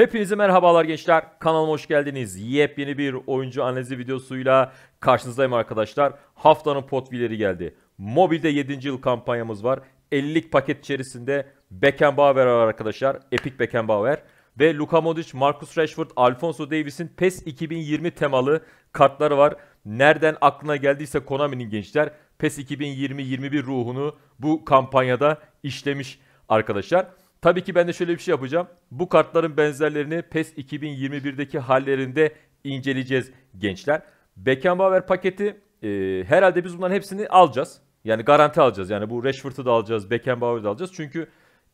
Hepinize merhabalar gençler. Kanalıma hoş geldiniz. Yepyeni bir oyuncu analizi videosuyla karşınızdayım arkadaşlar. Haftanın potvileri geldi. Mobilde 7. yıl kampanyamız var. 50'lik paket içerisinde Beckenbauer var arkadaşlar. Epic Beckenbauer. Ve Luka Modric, Marcus Rashford, Alfonso Davies'in PES 2020 temalı kartları var. Nereden aklına geldiyse Konami'nin gençler PES 2020-21 ruhunu bu kampanyada işlemiş arkadaşlar. Tabii ki ben de şöyle bir şey yapacağım. Bu kartların benzerlerini PES 2021'deki hallerinde inceleyeceğiz gençler. Beckenbauer paketi e, herhalde biz bunların hepsini alacağız. Yani garanti alacağız. Yani bu Rashford'u da alacağız, Beckenbauer'ı da alacağız. Çünkü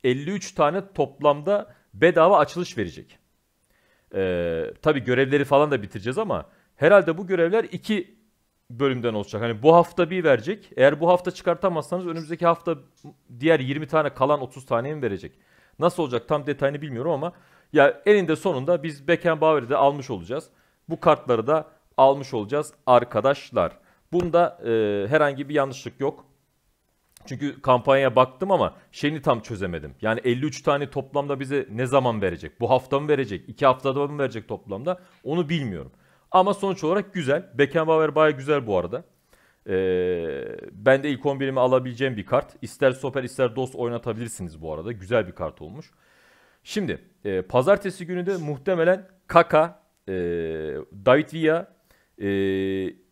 53 tane toplamda bedava açılış verecek. E, tabii görevleri falan da bitireceğiz ama herhalde bu görevler iki bölümden olacak. Hani bu hafta bir verecek. Eğer bu hafta çıkartamazsanız önümüzdeki hafta diğer 20 tane kalan 30 taneye mi verecek? Nasıl olacak tam detayını bilmiyorum ama ya elinde sonunda biz Beckenbauer'i de almış olacağız. Bu kartları da almış olacağız arkadaşlar. Bunda e, herhangi bir yanlışlık yok. Çünkü kampanyaya baktım ama şeyini tam çözemedim. Yani 53 tane toplamda bize ne zaman verecek? Bu hafta mı verecek? 2 haftada mı verecek toplamda? Onu bilmiyorum. Ama sonuç olarak güzel. Beckenbauer baya güzel bu arada. Ee, ben de ilk 11'imi alabileceğim bir kart. İster Soper, ister Dos oynatabilirsiniz bu arada. Güzel bir kart olmuş. Şimdi e, pazartesi günü de muhtemelen Kaka, e, David Villa, e,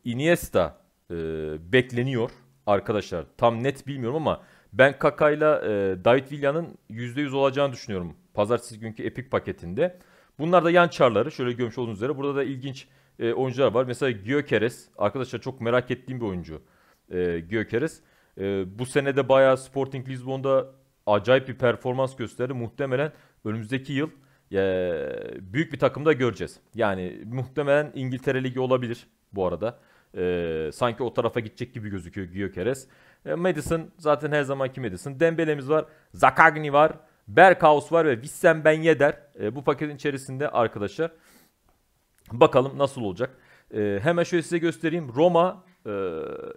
Iniesta e, bekleniyor arkadaşlar. Tam net bilmiyorum ama ben Kaka ile e, David Villa'nın %100 olacağını düşünüyorum. Pazartesi günkü Epic paketinde. Bunlar da yan çarları. Şöyle görmüş olduğunuz üzere. Burada da ilginç e, oyuncular var. Mesela Gyökeres arkadaşlar çok merak ettiğim bir oyuncu. E, Gyökeres e, bu sene de bayağı Sporting Lisbon'da acayip bir performans gösterdi. Muhtemelen önümüzdeki yıl e, büyük bir takımda göreceğiz. Yani muhtemelen İngiltere Ligi olabilir bu arada. E, sanki o tarafa gidecek gibi gözüküyor Gyökeres. E, Madison zaten her zamanki Madison. Dembele'miz var. Zakagni var. Berkaus var ve Wissem Ben Yedder. E, bu paketin içerisinde arkadaşlar Bakalım nasıl olacak. E, hemen şöyle size göstereyim. Roma e,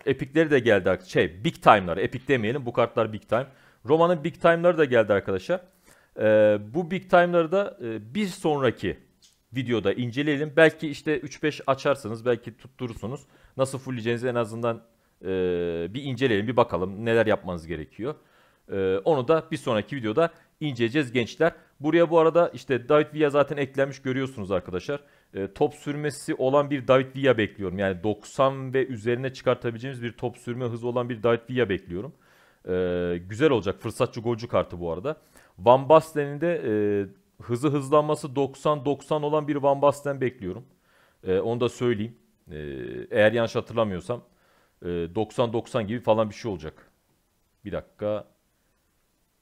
epikleri de geldi. Şey big time'lar. Epik demeyelim. Bu kartlar big time. Roma'nın big time'ları da geldi arkadaşlar. E, bu big time'ları da e, bir sonraki videoda inceleyelim. Belki işte 3-5 açarsınız. Belki tutturursunuz. Nasıl fulleyeceğinizi en azından e, bir inceleyelim. Bir bakalım neler yapmanız gerekiyor. E, onu da bir sonraki videoda inceleyeceğiz gençler. Buraya bu arada işte David Villa zaten eklenmiş görüyorsunuz arkadaşlar e, top sürmesi olan bir David Villa bekliyorum. Yani 90 ve üzerine çıkartabileceğimiz bir top sürme hızı olan bir David Villa bekliyorum. E, güzel olacak. Fırsatçı golcü kartı bu arada. Van Basten'in de e, hızı hızlanması 90-90 olan bir Van Basten bekliyorum. E, onu da söyleyeyim. E, eğer yanlış hatırlamıyorsam 90-90 e, gibi falan bir şey olacak. Bir dakika.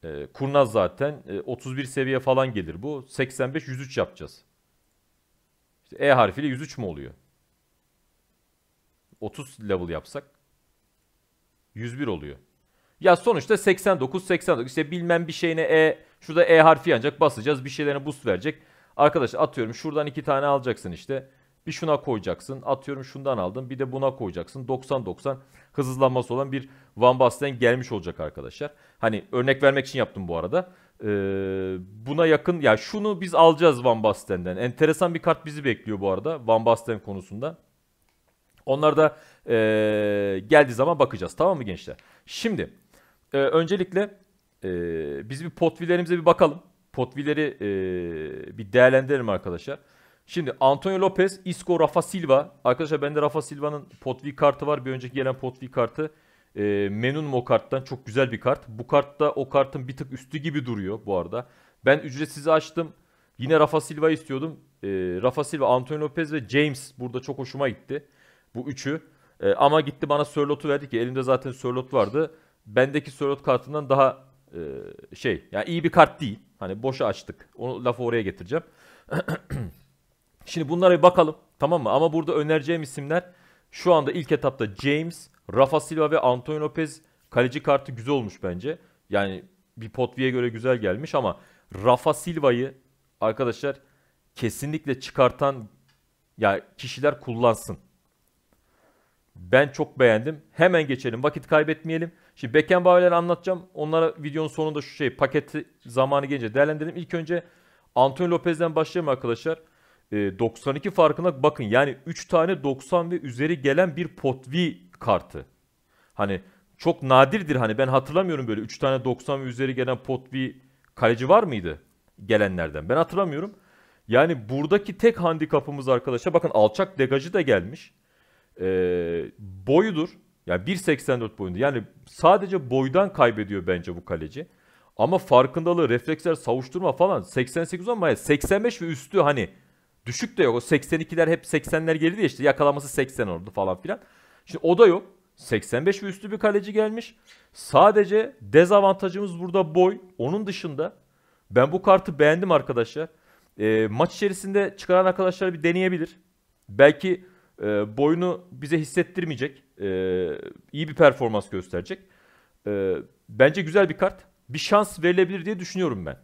E, kurnaz zaten e, 31 seviye falan gelir bu. 85-103 yapacağız. İşte E harfiyle 103 mü oluyor? 30 level yapsak 101 oluyor. Ya sonuçta 89 89 işte bilmem bir şeyine E şurada E harfi ancak basacağız bir şeylerine boost verecek. Arkadaşlar atıyorum şuradan iki tane alacaksın işte. Bir şuna koyacaksın. Atıyorum şundan aldım. Bir de buna koyacaksın. 90-90 hız hızlanması olan bir Van Basten gelmiş olacak arkadaşlar. Hani örnek vermek için yaptım bu arada. Ee, buna yakın ya şunu biz alacağız Van Basten'den. Enteresan bir kart bizi bekliyor bu arada Van Basten konusunda. Onlar da e, geldiği zaman bakacağız. Tamam mı gençler? Şimdi e, öncelikle e, biz bir potvilerimize bir bakalım. Potvileri e, bir değerlendirelim arkadaşlar. Şimdi Antonio Lopez, Isco, Rafa Silva. Arkadaşlar bende Rafa Silva'nın potvi kartı var. Bir önceki gelen potvi kartı. E, ee, memnunum o karttan. Çok güzel bir kart. Bu kartta o kartın bir tık üstü gibi duruyor bu arada. Ben ücretsiz açtım. Yine Rafa Silva istiyordum. E, Rafa Silva, Antonio Lopez ve James burada çok hoşuma gitti. Bu üçü. E, ama gitti bana Sörlot'u verdi ki elimde zaten Sörlot vardı. Bendeki Sörlot kartından daha e, şey yani iyi bir kart değil. Hani boşa açtık. Onu lafı oraya getireceğim. Şimdi bunlara bir bakalım tamam mı? Ama burada önereceğim isimler şu anda ilk etapta James, Rafa Silva ve Antonio Lopez kaleci kartı güzel olmuş bence. Yani bir potviye göre güzel gelmiş ama Rafa Silva'yı arkadaşlar kesinlikle çıkartan yani kişiler kullansın. Ben çok beğendim. Hemen geçelim. Vakit kaybetmeyelim. Şimdi Beckenbauer'leri anlatacağım. Onlara videonun sonunda şu şey paketi zamanı gelince değerlendirelim. İlk önce Antonio Lopez'den başlayalım arkadaşlar. 92 ee, farkına bakın yani 3 tane 90 ve üzeri gelen bir potvi kartı. Hani çok nadirdir hani ben hatırlamıyorum böyle 3 tane 90 ve üzeri gelen potvi kaleci var mıydı gelenlerden? Ben hatırlamıyorum. Yani buradaki tek handikapımız arkadaşlar bakın alçak degacı da gelmiş. E, boyudur. Yani 1.84 boyunda. Yani sadece boydan kaybediyor bence bu kaleci. Ama farkındalığı, refleksler, savuşturma falan 88 ama 85 ve üstü hani Düşük de yok. O 82'ler hep 80'ler geride işte. Yakalaması 80 oldu falan filan. Şimdi o da yok. 85 ve üstü bir kaleci gelmiş. Sadece dezavantajımız burada boy. Onun dışında ben bu kartı beğendim arkadaşlar. E, maç içerisinde çıkaran arkadaşlar bir deneyebilir. Belki e, boyunu bize hissettirmeyecek. E, iyi bir performans gösterecek. E, bence güzel bir kart. Bir şans verilebilir diye düşünüyorum ben.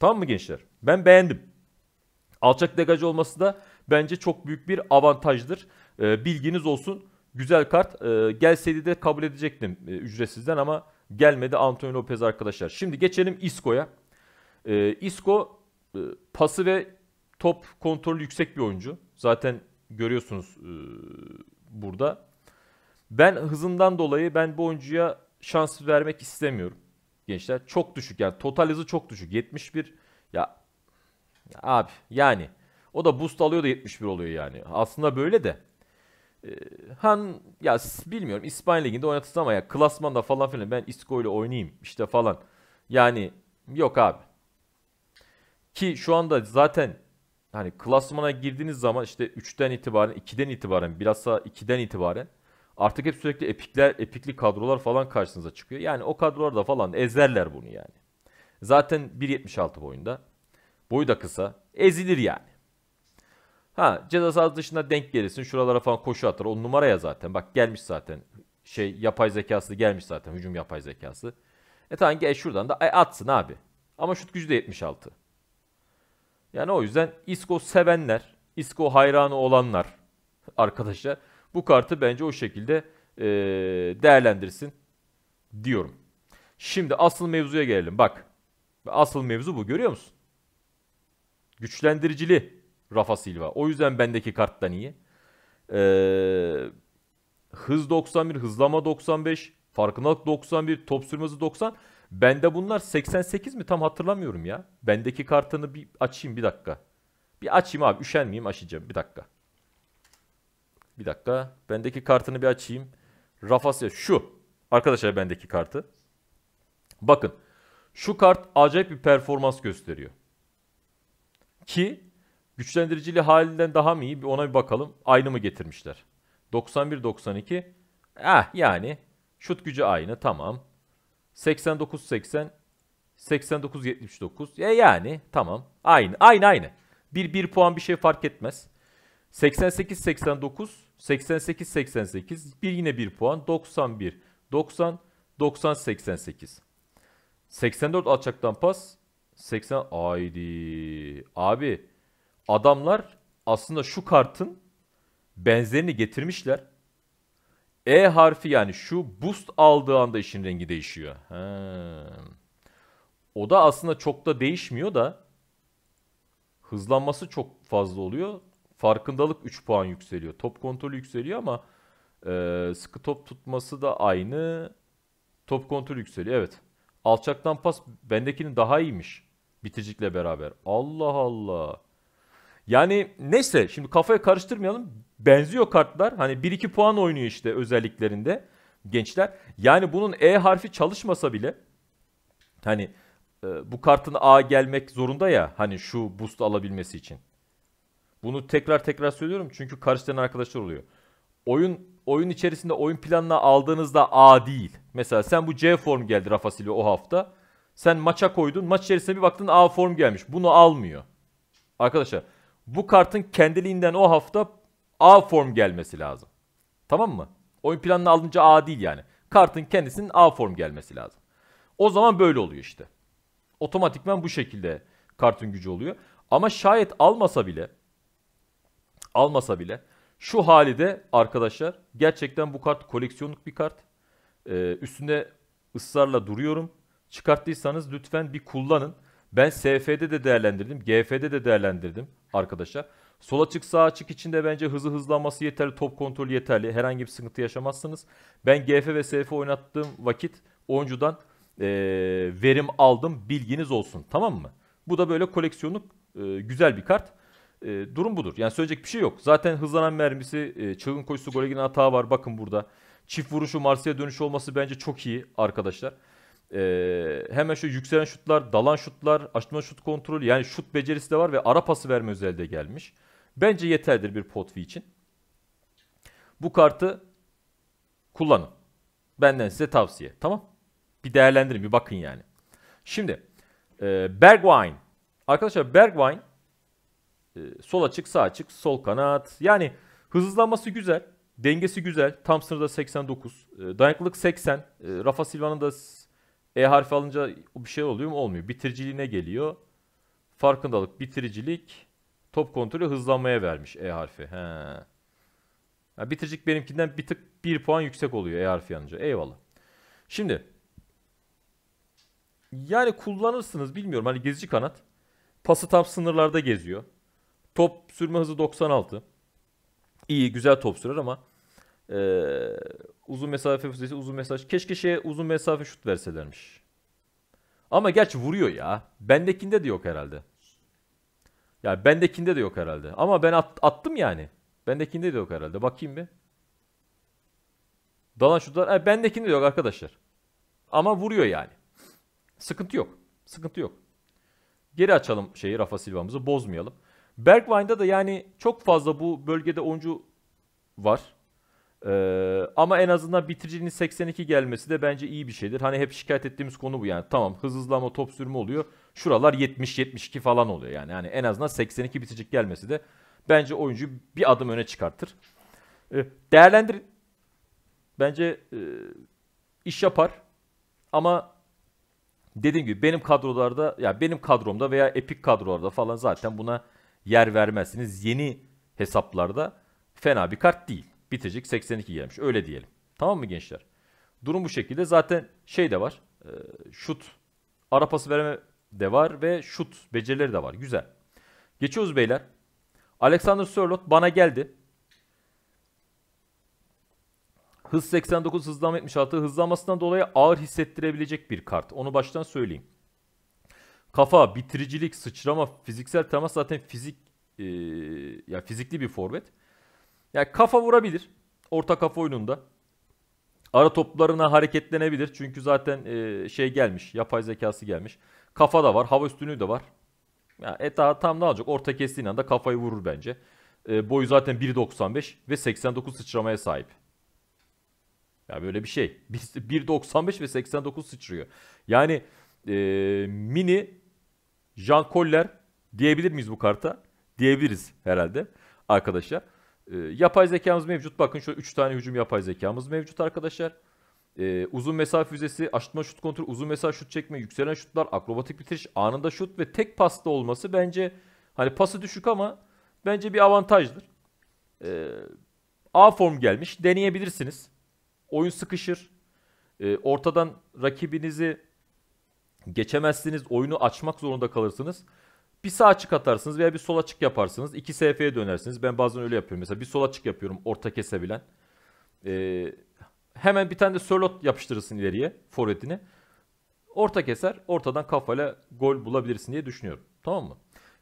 Tamam mı gençler? Ben beğendim. Alçak degaj olması da bence çok büyük bir avantajdır. E, bilginiz olsun. Güzel kart. E, gelseydi de kabul edecektim e, ücretsizden ama gelmedi Antonio Lopez arkadaşlar. Şimdi geçelim Isco'ya. E, ee, Isco e, pası ve top kontrolü yüksek bir oyuncu. Zaten görüyorsunuz e, burada. Ben hızından dolayı ben bu oyuncuya şans vermek istemiyorum gençler. Çok düşük yani total hızı çok düşük. 71 ya Abi yani o da boost alıyor da 71 oluyor yani. Aslında böyle de. Ee, han ya bilmiyorum İspanya Ligi'nde oynatılsa ama ya klasmanda falan filan ben İsko ile oynayayım işte falan. Yani yok abi. Ki şu anda zaten hani klasmana girdiğiniz zaman işte 3'ten itibaren 2'den itibaren bilhassa 2'den itibaren artık hep sürekli epikler epikli kadrolar falan karşınıza çıkıyor. Yani o kadrolar da falan ezerler bunu yani. Zaten 1.76 boyunda. Boyu da kısa. Ezilir yani. Ha ceza sahası dışına denk gelirsin. Şuralara falan koşu atar. On numaraya zaten. Bak gelmiş zaten. Şey yapay zekası gelmiş zaten. Hücum yapay zekası. E tamam gel şuradan da e, atsın abi. Ama şut gücü de 76. Yani o yüzden Isco sevenler, Isco hayranı olanlar arkadaşlar bu kartı bence o şekilde e, değerlendirsin diyorum. Şimdi asıl mevzuya gelelim. Bak asıl mevzu bu görüyor musun? Güçlendiricili Rafa Silva. O yüzden bendeki karttan iyi. Ee, hız 91, hızlama 95, farkındalık 91, top sürmesi 90. Bende bunlar 88 mi tam hatırlamıyorum ya. Bendeki kartını bir açayım bir dakika. Bir açayım abi üşenmeyeyim açacağım bir dakika. Bir dakika. Bendeki kartını bir açayım. Rafa Silva şu. Arkadaşlar bendeki kartı. Bakın. Şu kart acayip bir performans gösteriyor. Ki güçlendiricili halinden daha mı iyi? Ona bir bakalım. Aynı mı getirmişler? 91-92. Eh ah, yani. Şut gücü aynı. Tamam. 89-80. 89-79. E yani tamam. Aynı. Aynı aynı. Bir, bir puan bir şey fark etmez. 88-89. 88-88. Bir yine bir puan. 91. 90. 90-88. 84 alçaktan pas. 80 aydi. Abi adamlar aslında şu kartın benzerini getirmişler. E harfi yani şu boost aldığı anda işin rengi değişiyor. Ha. O da aslında çok da değişmiyor da hızlanması çok fazla oluyor. Farkındalık 3 puan yükseliyor. Top kontrolü yükseliyor ama e, sıkı top tutması da aynı. Top kontrolü yükseliyor evet. Alçaktan pas bendekinin daha iyiymiş. Bitiricikle beraber. Allah Allah. Yani neyse şimdi kafaya karıştırmayalım. Benziyor kartlar. Hani 1-2 puan oynuyor işte özelliklerinde gençler. Yani bunun E harfi çalışmasa bile hani e, bu kartın A gelmek zorunda ya hani şu boost alabilmesi için. Bunu tekrar tekrar söylüyorum çünkü karıştıran arkadaşlar oluyor. Oyun oyun içerisinde oyun planına aldığınızda A değil. Mesela sen bu C form geldi Rafa Silva o hafta. Sen maça koydun. Maç içerisinde bir baktın A form gelmiş. Bunu almıyor. Arkadaşlar bu kartın kendiliğinden o hafta A form gelmesi lazım. Tamam mı? Oyun planını alınca A değil yani. Kartın kendisinin A form gelmesi lazım. O zaman böyle oluyor işte. Otomatikman bu şekilde kartın gücü oluyor. Ama şayet almasa bile almasa bile şu hali de arkadaşlar gerçekten bu kart koleksiyonluk bir kart. Ee, üstünde ısrarla duruyorum çıkarttıysanız lütfen bir kullanın. Ben SF'de de değerlendirdim, GF'de de değerlendirdim arkadaşlar. Sol açık sağ açık içinde bence hızı hızlanması yeterli, top kontrolü yeterli. Herhangi bir sıkıntı yaşamazsınız. Ben GF ve SF oynattığım vakit oyuncudan e, verim aldım. Bilginiz olsun tamam mı? Bu da böyle koleksiyonluk e, güzel bir kart. E, durum budur. Yani söyleyecek bir şey yok. Zaten hızlanan mermisi, e, çılgın koşusu gole giden hata var. Bakın burada. Çift vuruşu, Marsya dönüşü olması bence çok iyi arkadaşlar. Ee, hemen şu yükselen şutlar, dalan şutlar, açma şut kontrolü yani şut becerisi de var ve ara pası verme özelliği de gelmiş. Bence yeterlidir bir potvi için. Bu kartı kullanın. Benden size tavsiye. Tamam. Bir değerlendirin bir bakın yani. Şimdi e, Bergwijn. Arkadaşlar Bergwijn e, sol açık sağ açık sol kanat. Yani hızlanması güzel. Dengesi güzel. Thompson'da 89. E, dayanıklılık 80. E, Rafa Silva'nın da e harfi alınca bir şey oluyor mu? Olmuyor. Bitiriciliğine geliyor. Farkındalık, bitiricilik, top kontrolü hızlanmaya vermiş E harfi. He. Yani bitiricilik benimkinden bir tık 1 puan yüksek oluyor E harfi yanınca. Eyvallah. Şimdi yani kullanırsınız bilmiyorum. Hani gezici kanat. Pası tam sınırlarda geziyor. Top sürme hızı 96. İyi güzel top sürer ama ee, uzun mesafe füzesi, uzun mesaj. Keşke şey uzun mesafe şut verselermiş. Ama gerçi vuruyor ya. Bendekinde de yok herhalde. Ya bendekinde de yok herhalde. Ama ben at, attım yani. Bendekinde de yok herhalde. Bakayım bir. Dalan şutlar. E, bendekinde de yok arkadaşlar. Ama vuruyor yani. Sıkıntı yok. Sıkıntı yok. Geri açalım şeyi Rafa Silva'mızı bozmayalım. Bergwijn'da da yani çok fazla bu bölgede oyuncu var. Ee, ama en azından bitiricinin 82 gelmesi de bence iyi bir şeydir. Hani hep şikayet ettiğimiz konu bu yani. Tamam hız hızlama top sürme oluyor. Şuralar 70-72 falan oluyor yani. Yani en azından 82 bitirici gelmesi de bence oyuncu bir adım öne çıkartır. Ee, değerlendir bence e, iş yapar. Ama dediğim gibi benim kadrolarda ya yani benim kadromda veya epik kadrolarda falan zaten buna yer vermezsiniz. Yeni hesaplarda fena bir kart değil bitecik 82 gelmiş. Öyle diyelim. Tamam mı gençler? Durum bu şekilde. Zaten şey de var. E, şut. Ara pası vereme de var ve şut becerileri de var. Güzel. Geçiyoruz beyler. Alexander Sörlot bana geldi. Hız 89, hızlanma 76. Hızlanmasından dolayı ağır hissettirebilecek bir kart. Onu baştan söyleyeyim. Kafa, bitiricilik, sıçrama, fiziksel temas zaten fizik e, ya fizikli bir forvet. Yani kafa vurabilir. Orta kafa oyununda. Ara toplarına hareketlenebilir. Çünkü zaten e, şey gelmiş. Yapay zekası gelmiş. Kafa da var. Hava üstünlüğü de var. Yani Eta tam ne olacak? Orta kestiğin anda kafayı vurur bence. E, boyu zaten 1.95 ve 89 sıçramaya sahip. Ya yani böyle bir şey. 1.95 ve 89 sıçrıyor. Yani e, mini Jean Coller diyebilir miyiz bu karta? Diyebiliriz herhalde arkadaşlar. E, yapay zekamız mevcut. Bakın şu 3 tane hücum yapay zekamız mevcut arkadaşlar. E, uzun mesafe füzesi, aşırtma şut kontrol, uzun mesafe şut çekme, yükselen şutlar, akrobatik bitiriş, anında şut ve tek pasta olması bence hani pası düşük ama bence bir avantajdır. E, A form gelmiş. Deneyebilirsiniz. Oyun sıkışır. E, ortadan rakibinizi geçemezsiniz. Oyunu açmak zorunda kalırsınız. Bir sağ açık atarsınız veya bir sol açık yaparsınız. İki SF'ye dönersiniz. Ben bazen öyle yapıyorum. Mesela bir sol açık yapıyorum orta kesebilen. Ee, hemen bir tane de sörlot yapıştırırsın ileriye forvetini. Orta keser. Ortadan kafayla gol bulabilirsin diye düşünüyorum. Tamam mı?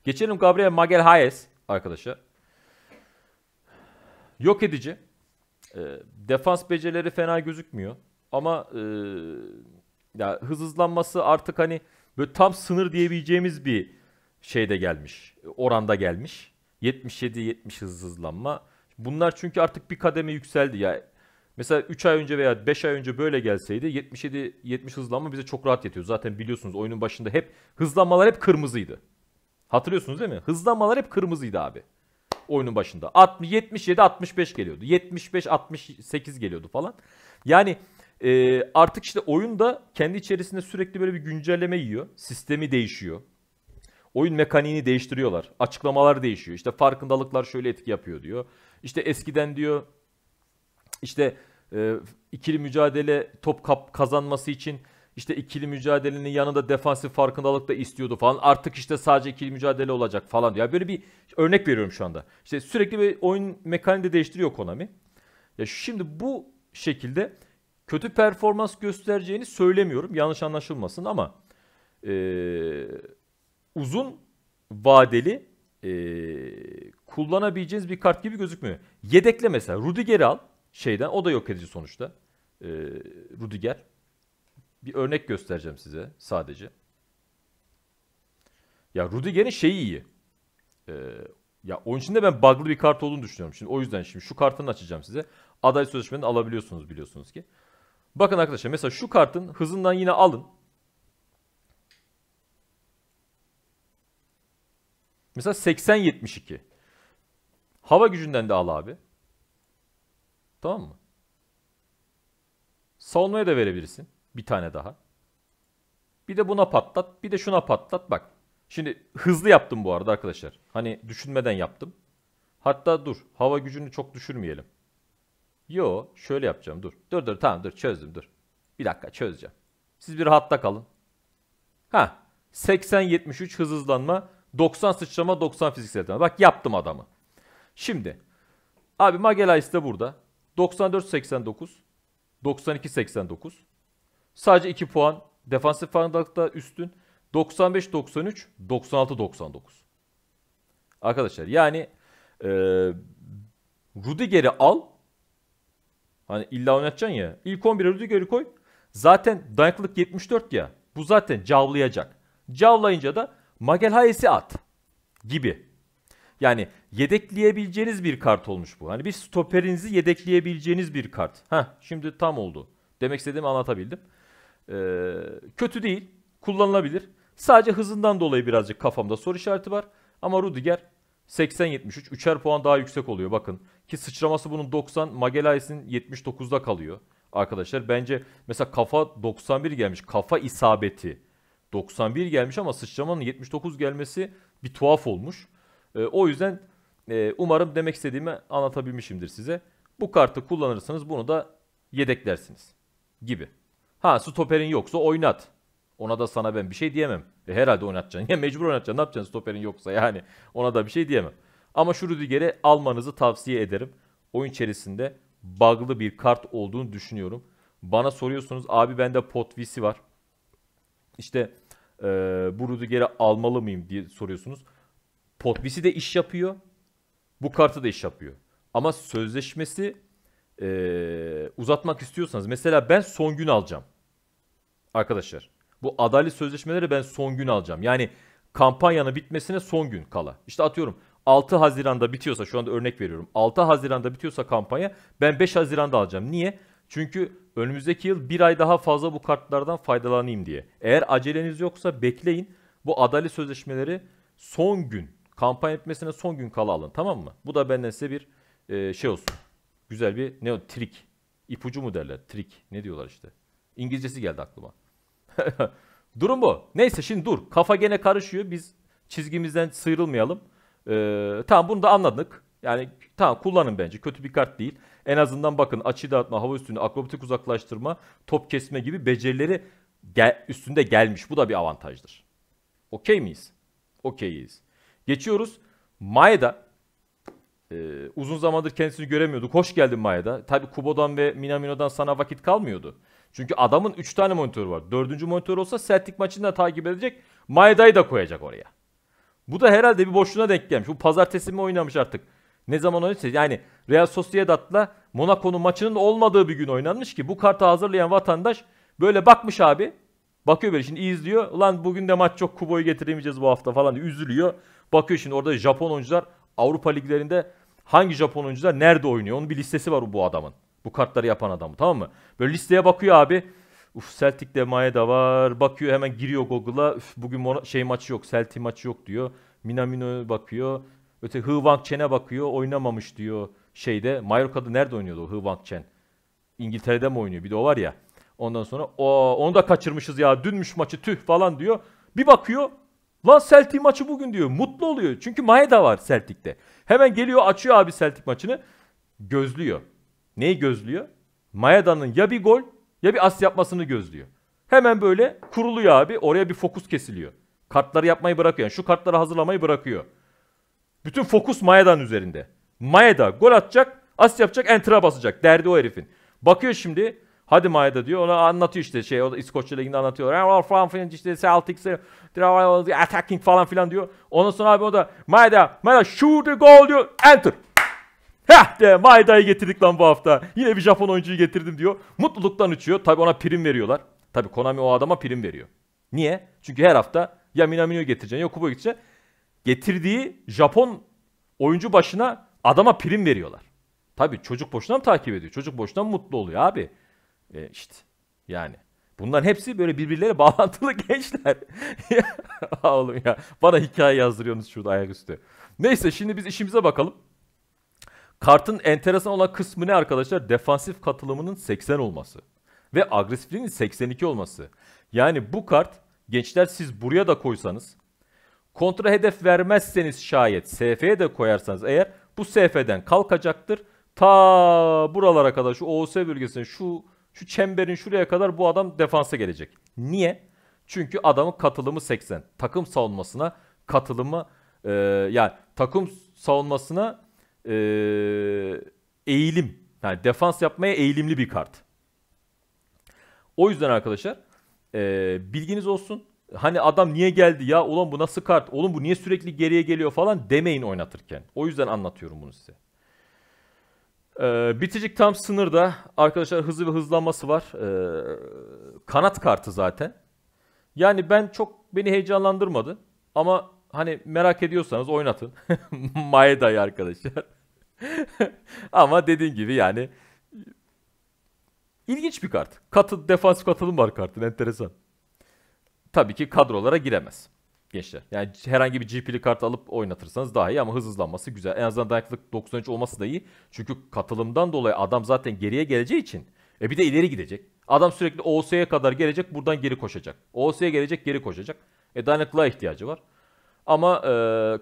Geçelim Gabriel Magalhaes arkadaşlar. Yok edici. E, defans becerileri fena gözükmüyor. Ama e, ya hız hızlanması artık hani böyle tam sınır diyebileceğimiz bir şeyde gelmiş. Oranda gelmiş. 77-70 hız hızlanma. Bunlar çünkü artık bir kademe yükseldi. Yani mesela 3 ay önce veya 5 ay önce böyle gelseydi 77-70 hızlanma bize çok rahat yetiyor. Zaten biliyorsunuz oyunun başında hep hızlanmalar hep kırmızıydı. Hatırlıyorsunuz değil mi? Hızlanmalar hep kırmızıydı abi. Oyunun başında. 77-65 geliyordu. 75-68 geliyordu falan. Yani e, artık işte oyun da kendi içerisinde sürekli böyle bir güncelleme yiyor. Sistemi değişiyor oyun mekaniğini değiştiriyorlar. Açıklamalar değişiyor. İşte farkındalıklar şöyle etki yapıyor diyor. İşte eskiden diyor işte e, ikili mücadele top kap kazanması için işte ikili mücadelenin yanında defansif farkındalık da istiyordu falan. Artık işte sadece ikili mücadele olacak falan diyor. Yani böyle bir örnek veriyorum şu anda. İşte sürekli bir oyun mekaniğini de değiştiriyor Konami. Ya şimdi bu şekilde kötü performans göstereceğini söylemiyorum. Yanlış anlaşılmasın ama ee, uzun vadeli e, kullanabileceğiniz bir kart gibi gözükmüyor. Yedekle mesela Rudiger'i al şeyden o da yok edici sonuçta. E, Rudiger. Bir örnek göstereceğim size sadece. Ya Rudiger'in şeyi iyi. E, ya onun için de ben bug'lı bir kart olduğunu düşünüyorum. Şimdi o yüzden şimdi şu kartını açacağım size. Aday sözleşmeni alabiliyorsunuz biliyorsunuz ki. Bakın arkadaşlar mesela şu kartın hızından yine alın. Mesela 80-72. Hava gücünden de al abi. Tamam mı? Savunmaya da verebilirsin. Bir tane daha. Bir de buna patlat. Bir de şuna patlat. Bak. Şimdi hızlı yaptım bu arada arkadaşlar. Hani düşünmeden yaptım. Hatta dur. Hava gücünü çok düşürmeyelim. Yo. Şöyle yapacağım. Dur. Dur dur. Tamam dur. Çözdüm dur. Bir dakika çözeceğim. Siz bir rahatta kalın. Ha. 80-73 hız hızlanma. 90 sıçrama 90 fiziksel temel. Bak yaptım adamı. Şimdi abi Magalhaes de burada. 94-89 92-89 sadece 2 puan defansif farkındalıkta üstün. 95-93 96-99 Arkadaşlar yani e, Rudiger'i al Hani illa oynatacaksın ya. İlk 11'e Rudiger'i koy. Zaten dayanıklılık 74 ya. Bu zaten cavlayacak. Cavlayınca da Magel Magalhaes'i at gibi. Yani yedekleyebileceğiniz bir kart olmuş bu. Hani bir stoperinizi yedekleyebileceğiniz bir kart. ha şimdi tam oldu. Demek istediğimi anlatabildim. Ee, kötü değil. Kullanılabilir. Sadece hızından dolayı birazcık kafamda soru işareti var. Ama Rudiger 80-73. Üçer puan daha yüksek oluyor bakın. Ki sıçraması bunun 90. Magel Hayes'in 79'da kalıyor. Arkadaşlar bence mesela kafa 91 gelmiş. Kafa isabeti. 91 gelmiş ama sıçramanın 79 gelmesi bir tuhaf olmuş. E, o yüzden e, umarım demek istediğimi anlatabilmişimdir size. Bu kartı kullanırsanız bunu da yedeklersiniz gibi. Ha stoperin yoksa oynat. Ona da sana ben bir şey diyemem. E, herhalde oynatacaksın. Ya mecbur oynatacaksın. Ne yapacaksın stoperin yoksa yani. Ona da bir şey diyemem. Ama şu Rüdiger'i almanızı tavsiye ederim. Oyun içerisinde bug'lı bir kart olduğunu düşünüyorum. Bana soruyorsunuz abi bende pot visi var. İşte e, bu Rudiger'i almalı mıyım diye soruyorsunuz. Potvisi de iş yapıyor. Bu kartı da iş yapıyor. Ama sözleşmesi e, uzatmak istiyorsanız mesela ben son gün alacağım. Arkadaşlar bu adalet sözleşmeleri ben son gün alacağım. Yani kampanyanın bitmesine son gün kala. İşte atıyorum 6 Haziran'da bitiyorsa şu anda örnek veriyorum. 6 Haziran'da bitiyorsa kampanya ben 5 Haziran'da alacağım. Niye? Çünkü Önümüzdeki yıl bir ay daha fazla bu kartlardan faydalanayım diye. Eğer aceleniz yoksa bekleyin. Bu adalet sözleşmeleri son gün, kampanya etmesine son gün kala alın tamam mı? Bu da benden size bir e, şey olsun. Güzel bir ne o trik, ipucu mu derler? Trik ne diyorlar işte. İngilizcesi geldi aklıma. Durum bu. Neyse şimdi dur. Kafa gene karışıyor. Biz çizgimizden sıyrılmayalım. Ee, tamam bunu da anladık. Yani tamam kullanın bence. Kötü bir kart değil. En azından bakın açı dağıtma, hava üstünü, akrobatik uzaklaştırma, top kesme gibi becerileri gel üstünde gelmiş. Bu da bir avantajdır. Okey miyiz? Okeyiz. Geçiyoruz. Maeda ee, uzun zamandır kendisini göremiyorduk. Hoş geldin Maeda. Tabi Kubo'dan ve Minamino'dan sana vakit kalmıyordu. Çünkü adamın 3 tane monitörü var. 4. monitör olsa Celtic maçını da takip edecek. Maeda'yı da koyacak oraya. Bu da herhalde bir boşluğuna denk gelmiş. Bu pazartesi mi oynamış artık? Ne zaman oynadıysa yani Real Sociedad'la Monaco'nun maçının olmadığı bir gün oynanmış ki bu kartı hazırlayan vatandaş böyle bakmış abi. Bakıyor böyle şimdi izliyor. Ulan bugün de maç çok Kubo'yu getiremeyeceğiz bu hafta falan üzülüyor. Bakıyor şimdi orada Japon oyuncular Avrupa liglerinde hangi Japon oyuncular nerede oynuyor? Onun bir listesi var bu adamın. Bu kartları yapan adamı tamam mı? Böyle listeye bakıyor abi. Uf Celtic'de Maeda var. Bakıyor hemen giriyor Google'a. Bugün şey maçı yok. Celtic maçı yok diyor. Minamino bakıyor. Öte Hıvank Çen'e bakıyor oynamamış diyor şeyde. Mallorca'da nerede oynuyordu o Hıvank Çen? İngiltere'de mi oynuyor? Bir de o var ya. Ondan sonra o onu da kaçırmışız ya dünmüş maçı tüh falan diyor. Bir bakıyor lan Celtic maçı bugün diyor. Mutlu oluyor. Çünkü Maeda var Celtic'te. Hemen geliyor açıyor abi Celtic maçını. Gözlüyor. Neyi gözlüyor? Maeda'nın ya bir gol ya bir as yapmasını gözlüyor. Hemen böyle kuruluyor abi. Oraya bir fokus kesiliyor. Kartları yapmayı bırakıyor. Yani şu kartları hazırlamayı bırakıyor. Bütün fokus Maeda'nın üzerinde. Maeda gol atacak, asist yapacak, enter'a basacak. Derdi o herifin. Bakıyor şimdi. Hadi Maeda diyor. Ona anlatıyor işte şey. O da İskoçya Ligi'nde anlatıyor. falan filan işte Celtics e, e, attacking falan filan diyor. Ondan sonra abi o da Maeda, Maeda shoot the goal diyor. Enter. Heh de Maeda'yı getirdik lan bu hafta. Yine bir Japon oyuncuyu getirdim diyor. Mutluluktan uçuyor. Tabi ona prim veriyorlar. Tabi Konami o adama prim veriyor. Niye? Çünkü her hafta ya Minamino'yu getireceksin ya Kubo gideceksin getirdiği Japon oyuncu başına adama prim veriyorlar. Tabii çocuk boşuna mı takip ediyor? Çocuk boşuna mı mutlu oluyor abi? E işte yani. Bunların hepsi böyle birbirleriyle bağlantılı gençler. Oğlum ya bana hikaye yazdırıyorsunuz şurada ayaküstü. Neyse şimdi biz işimize bakalım. Kartın enteresan olan kısmı ne arkadaşlar? Defansif katılımının 80 olması. Ve agresifliğinin 82 olması. Yani bu kart gençler siz buraya da koysanız Kontra hedef vermezseniz şayet SF'ye de koyarsanız eğer bu SF'den kalkacaktır. Ta buralara kadar şu OS bölgesine şu şu çemberin şuraya kadar bu adam defansa gelecek. Niye? Çünkü adamın katılımı 80. Takım savunmasına katılımı e, yani takım savunmasına e, eğilim yani defans yapmaya eğilimli bir kart. O yüzden arkadaşlar e, bilginiz olsun. Hani adam niye geldi ya ulan bu nasıl kart? Oğlum bu niye sürekli geriye geliyor falan demeyin oynatırken. O yüzden anlatıyorum bunu size. Ee, bitecik tam sınırda arkadaşlar hızlı ve hızlanması var. Ee, kanat kartı zaten. Yani ben çok beni heyecanlandırmadı. Ama hani merak ediyorsanız oynatın. Maeda'yı arkadaşlar. Ama dediğim gibi yani ilginç bir kart. Katı, defans katılım var kartın enteresan tabii ki kadrolara giremez gençler. Yani herhangi bir GP'li kart alıp oynatırsanız daha iyi ama hız hızlanması güzel. En azından dayanıklılık 93 olması da iyi. Çünkü katılımdan dolayı adam zaten geriye geleceği için e bir de ileri gidecek. Adam sürekli OS'ye kadar gelecek buradan geri koşacak. OS'ye gelecek geri koşacak. E dayanıklığa ihtiyacı var. Ama e,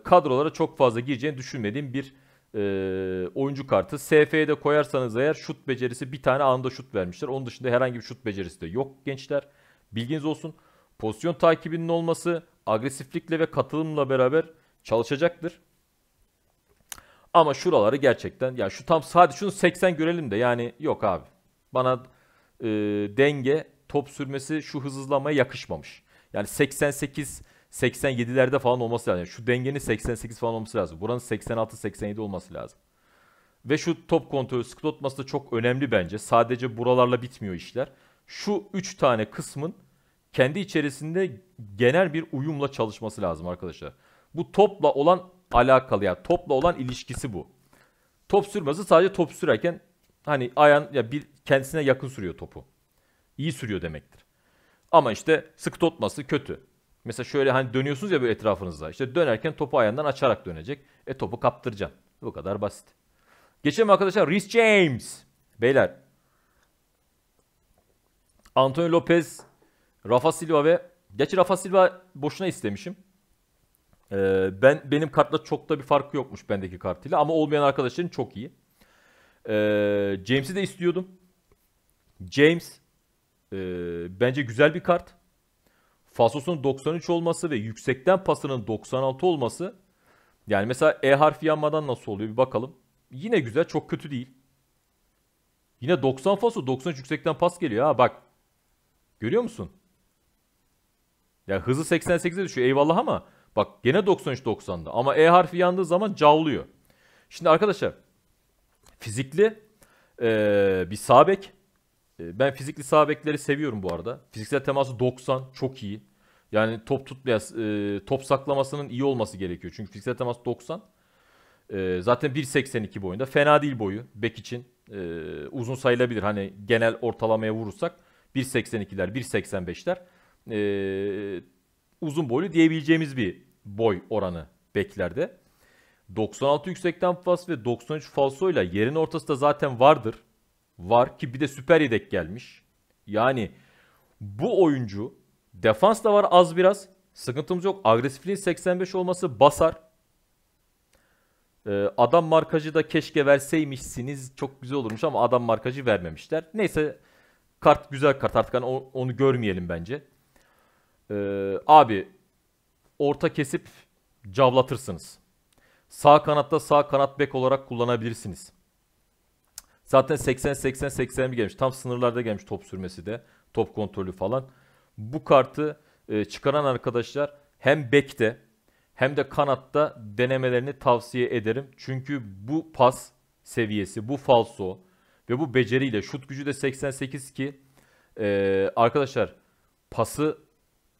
kadrolara çok fazla gireceğini düşünmediğim bir e, oyuncu kartı. SF'ye de koyarsanız eğer şut becerisi bir tane anında şut vermişler. Onun dışında herhangi bir şut becerisi de yok gençler. Bilginiz olsun. Pozisyon takibinin olması agresiflikle ve katılımla beraber çalışacaktır. Ama şuraları gerçekten ya şu tam sadece şunu 80 görelim de yani yok abi. Bana e, denge top sürmesi şu hızlanmaya yakışmamış. Yani 88 87'lerde falan olması lazım. şu dengenin 88 falan olması lazım. Buranın 86 87 olması lazım. Ve şu top kontrolü sıkı tutması da çok önemli bence. Sadece buralarla bitmiyor işler. Şu 3 tane kısmın kendi içerisinde genel bir uyumla çalışması lazım arkadaşlar. Bu topla olan alakalı yani topla olan ilişkisi bu. Top sürmesi sadece top sürerken hani ayağın ya bir kendisine yakın sürüyor topu. İyi sürüyor demektir. Ama işte sıkı tutması kötü. Mesela şöyle hani dönüyorsunuz ya böyle etrafınızda. İşte dönerken topu ayağından açarak dönecek. E topu kaptıracaksın. Bu kadar basit. Geçelim arkadaşlar Rhys James. Beyler. Antonio Lopez Rafa Silva ve... Gerçi Rafa Silva boşuna istemişim. Ee, ben Benim kartla çok da bir farkı yokmuş bendeki kartıyla. Ama olmayan arkadaşların çok iyi. Ee, James'i de istiyordum. James e, bence güzel bir kart. Fasosun 93 olması ve yüksekten pasının 96 olması. Yani mesela E harfi yanmadan nasıl oluyor bir bakalım. Yine güzel çok kötü değil. Yine 90 faso 93 yüksekten pas geliyor ha bak. Görüyor musun? Ya yani hızı 88'e düşüyor eyvallah ama bak gene 93-90'da ama E harfi yandığı zaman cavlıyor. Şimdi arkadaşlar fizikli ee, bir sabek. E, ben fizikli sabekleri seviyorum bu arada. Fiziksel teması 90 çok iyi. Yani top tutmaya, e, top saklamasının iyi olması gerekiyor. Çünkü fiziksel temas 90. E, zaten 1.82 boyunda. Fena değil boyu. Bek için e, uzun sayılabilir. Hani genel ortalamaya vurursak 1.82'ler, 1.85'ler e, uzun boylu diyebileceğimiz bir boy oranı beklerde. 96 yüksekten pas ve 93 falsoyla yerin ortası da zaten vardır. Var ki bir de süper yedek gelmiş. Yani bu oyuncu defans da var az biraz. Sıkıntımız yok. Agresifliğin 85 olması basar. Ee, adam markajı da keşke verseymişsiniz çok güzel olurmuş ama adam markajı vermemişler. Neyse kart güzel kart artık hani onu görmeyelim bence. Ee, abi orta kesip cavlatırsınız. Sağ kanatta sağ kanat bek olarak kullanabilirsiniz. Zaten 80-80-81 80' gelmiş. Tam sınırlarda gelmiş top sürmesi de. Top kontrolü falan. Bu kartı e, çıkaran arkadaşlar hem bekte hem de kanatta denemelerini tavsiye ederim. Çünkü bu pas seviyesi, bu falso ve bu beceriyle şut gücü de 88 ki e, arkadaşlar pası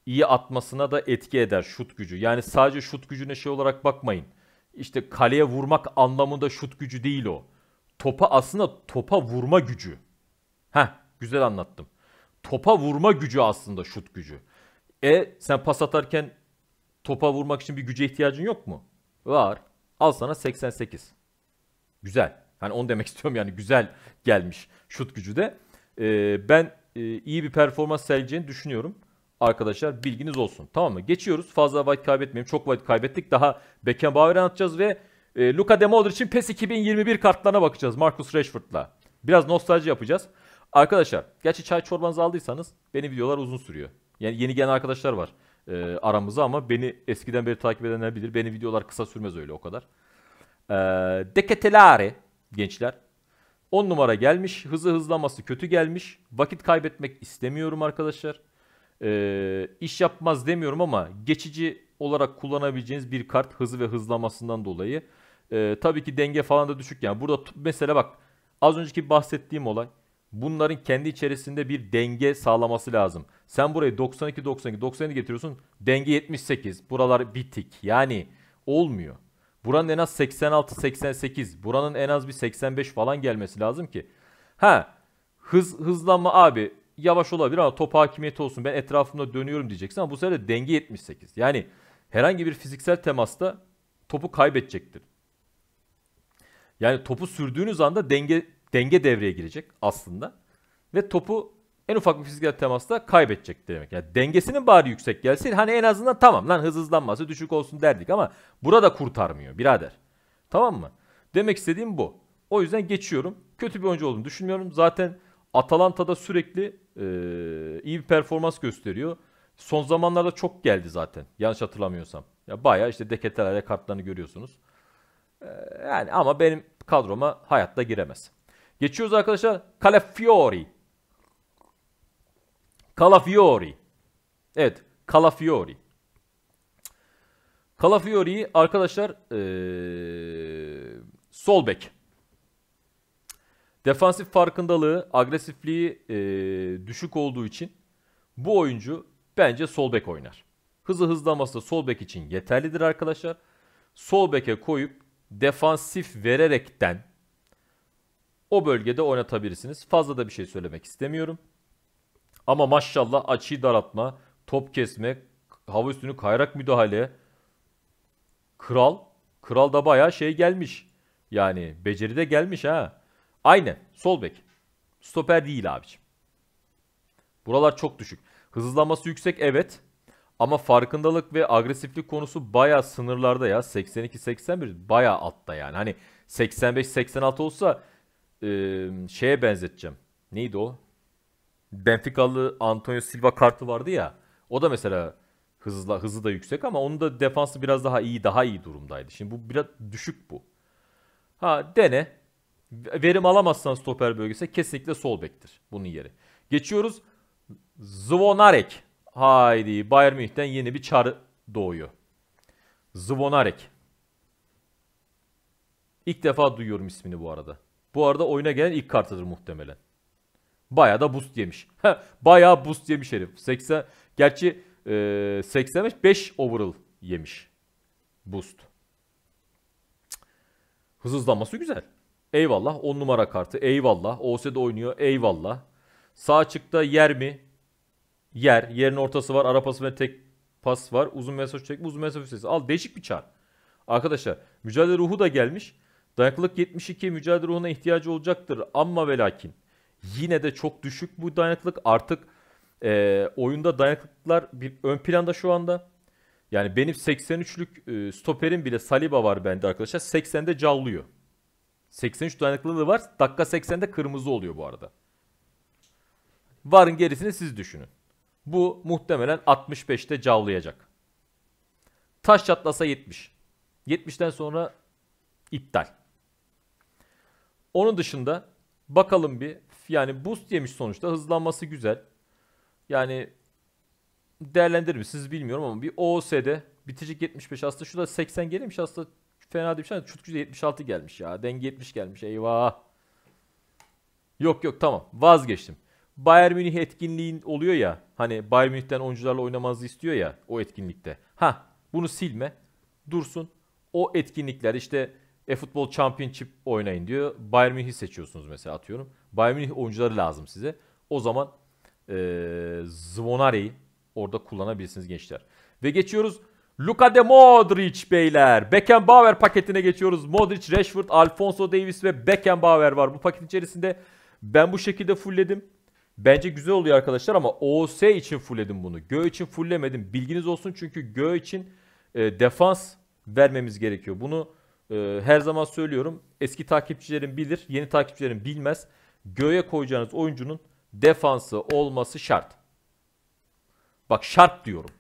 iyi atmasına da etki eder şut gücü. Yani sadece şut gücüne şey olarak bakmayın. İşte kaleye vurmak anlamında şut gücü değil o. Topa aslında topa vurma gücü. Heh güzel anlattım. Topa vurma gücü aslında şut gücü. E sen pas atarken topa vurmak için bir güce ihtiyacın yok mu? Var. Al sana 88. Güzel. Hani onu demek istiyorum yani güzel gelmiş şut gücü de. Ee, ben e, iyi bir performans sergileyeceğini düşünüyorum arkadaşlar bilginiz olsun. Tamam mı? Geçiyoruz. Fazla vakit kaybetmeyelim. Çok vakit kaybettik. Daha Beckenbauer'i anlatacağız ve e, Luka Demolder için PES 2021 kartlarına bakacağız Marcus Rashford'la. Biraz nostalji yapacağız. Arkadaşlar gerçi çay çorbanızı aldıysanız benim videolar uzun sürüyor. Yani yeni gelen arkadaşlar var e, aramızda ama beni eskiden beri takip edenler bilir. Benim videolar kısa sürmez öyle o kadar. E, Deketelare gençler. 10 numara gelmiş. Hızı hızlaması kötü gelmiş. Vakit kaybetmek istemiyorum arkadaşlar e, iş yapmaz demiyorum ama geçici olarak kullanabileceğiniz bir kart hızı ve hızlamasından dolayı. E, tabii ki denge falan da düşük yani. Burada mesela bak az önceki bahsettiğim olay bunların kendi içerisinde bir denge sağlaması lazım. Sen burayı 92 92 92 getiriyorsun. Denge 78. Buralar bitik. Yani olmuyor. Buranın en az 86 88. Buranın en az bir 85 falan gelmesi lazım ki. Ha hız hızlanma abi yavaş olabilir ama top hakimiyeti olsun ben etrafımda dönüyorum diyeceksin ama bu sefer de denge 78. Yani herhangi bir fiziksel temasta topu kaybedecektir. Yani topu sürdüğünüz anda denge denge devreye girecek aslında. Ve topu en ufak bir fiziksel temasta kaybedecek demek. Yani dengesinin bari yüksek gelsin hani en azından tamam lan hız hızlanması düşük olsun derdik ama burada kurtarmıyor birader. Tamam mı? Demek istediğim bu. O yüzden geçiyorum. Kötü bir oyuncu olduğunu düşünmüyorum. Zaten Atalanta'da sürekli e, iyi bir performans gösteriyor. Son zamanlarda çok geldi zaten. Yanlış hatırlamıyorsam. Ya bayağı işte deketelerde kartlarını görüyorsunuz. E, yani ama benim kadroma hayatta giremez. Geçiyoruz arkadaşlar. Calafiori. Calafiori. Evet. Calafiori. Calafiori'yi arkadaşlar ee, sol bek. Defansif farkındalığı, agresifliği e, düşük olduğu için bu oyuncu bence sol bek oynar. Hızı hızlaması sol bek için yeterlidir arkadaşlar. Sol beke koyup defansif vererekten o bölgede oynatabilirsiniz. Fazla da bir şey söylemek istemiyorum. Ama maşallah açıyı daratma, top kesme, hava üstünü kayrak müdahale. Kral, kral da bayağı şey gelmiş. Yani beceride gelmiş ha. Aynen. Sol bek. Stoper değil abiciğim. Buralar çok düşük. Hızlanması yüksek evet. Ama farkındalık ve agresiflik konusu baya sınırlarda ya. 82-81 baya altta yani. Hani 85-86 olsa e, şeye benzeteceğim. Neydi o? Benfica'lı Antonio Silva kartı vardı ya. O da mesela hızla, hızı da yüksek ama onun da defansı biraz daha iyi, daha iyi durumdaydı. Şimdi bu biraz düşük bu. Ha dene verim alamazsan stoper bölgesi kesinlikle sol bektir bunun yeri. Geçiyoruz. Zvonarek. Haydi Bayern Münih'ten yeni bir çağrı doğuyor. Zvonarek. İlk defa duyuyorum ismini bu arada. Bu arada oyuna gelen ilk kartıdır muhtemelen. Baya da boost yemiş. Baya boost yemiş herif. 80, gerçi e, 85 5 overall yemiş. Boost. Hız hızlanması güzel. Eyvallah. 10 numara kartı. Eyvallah. OS'de oynuyor. Eyvallah. Sağ çıktı. yer mi? Yer. Yerin ortası var. Ara pası ve tek pas var. Uzun mesafe çekme. Uzun mesafe sesi. Al değişik bir çar. Arkadaşlar mücadele ruhu da gelmiş. Dayanıklılık 72 mücadele ruhuna ihtiyacı olacaktır. Ama ve lakin yine de çok düşük bu dayanıklılık. Artık e, oyunda dayaklıklar bir ön planda şu anda. Yani benim 83'lük e, stoperim bile Saliba var bende arkadaşlar. 80'de callıyor. 83 dayanıklılığı var. Dakika 80'de kırmızı oluyor bu arada. Varın gerisini siz düşünün. Bu muhtemelen 65'te cavlayacak. Taş çatlasa 70. 70'ten sonra iptal. Onun dışında bakalım bir yani boost yemiş sonuçta hızlanması güzel. Yani değerlendirir misiniz bilmiyorum ama bir OOS'de bitecek 75 aslında şurada 80 gelirmiş aslında fena değil. Şey. Çutkucu 76 gelmiş ya. Denge 70 gelmiş. Eyvah. Yok yok tamam. Vazgeçtim. Bayern Münih etkinliğin oluyor ya. Hani Bayern Münih'ten oyuncularla oynamanızı istiyor ya o etkinlikte. Ha bunu silme. Dursun. O etkinlikler işte e-futbol championship oynayın diyor. Bayern Münih'i seçiyorsunuz mesela atıyorum. Bayern Münih oyuncuları lazım size. O zaman ee, Zvonare'yi orada kullanabilirsiniz gençler. Ve geçiyoruz Luka de Modric beyler. Beckenbauer paketine geçiyoruz. Modric, Rashford, Alfonso Davis ve Beckenbauer var. Bu paket içerisinde ben bu şekilde fullledim. Bence güzel oluyor arkadaşlar ama OS için fullledim bunu. Gö için fulllemedim. Bilginiz olsun çünkü Gö için e, defans vermemiz gerekiyor. Bunu e, her zaman söylüyorum. Eski takipçilerim bilir, yeni takipçilerim bilmez. Gö'ye koyacağınız oyuncunun defansı olması şart. Bak şart diyorum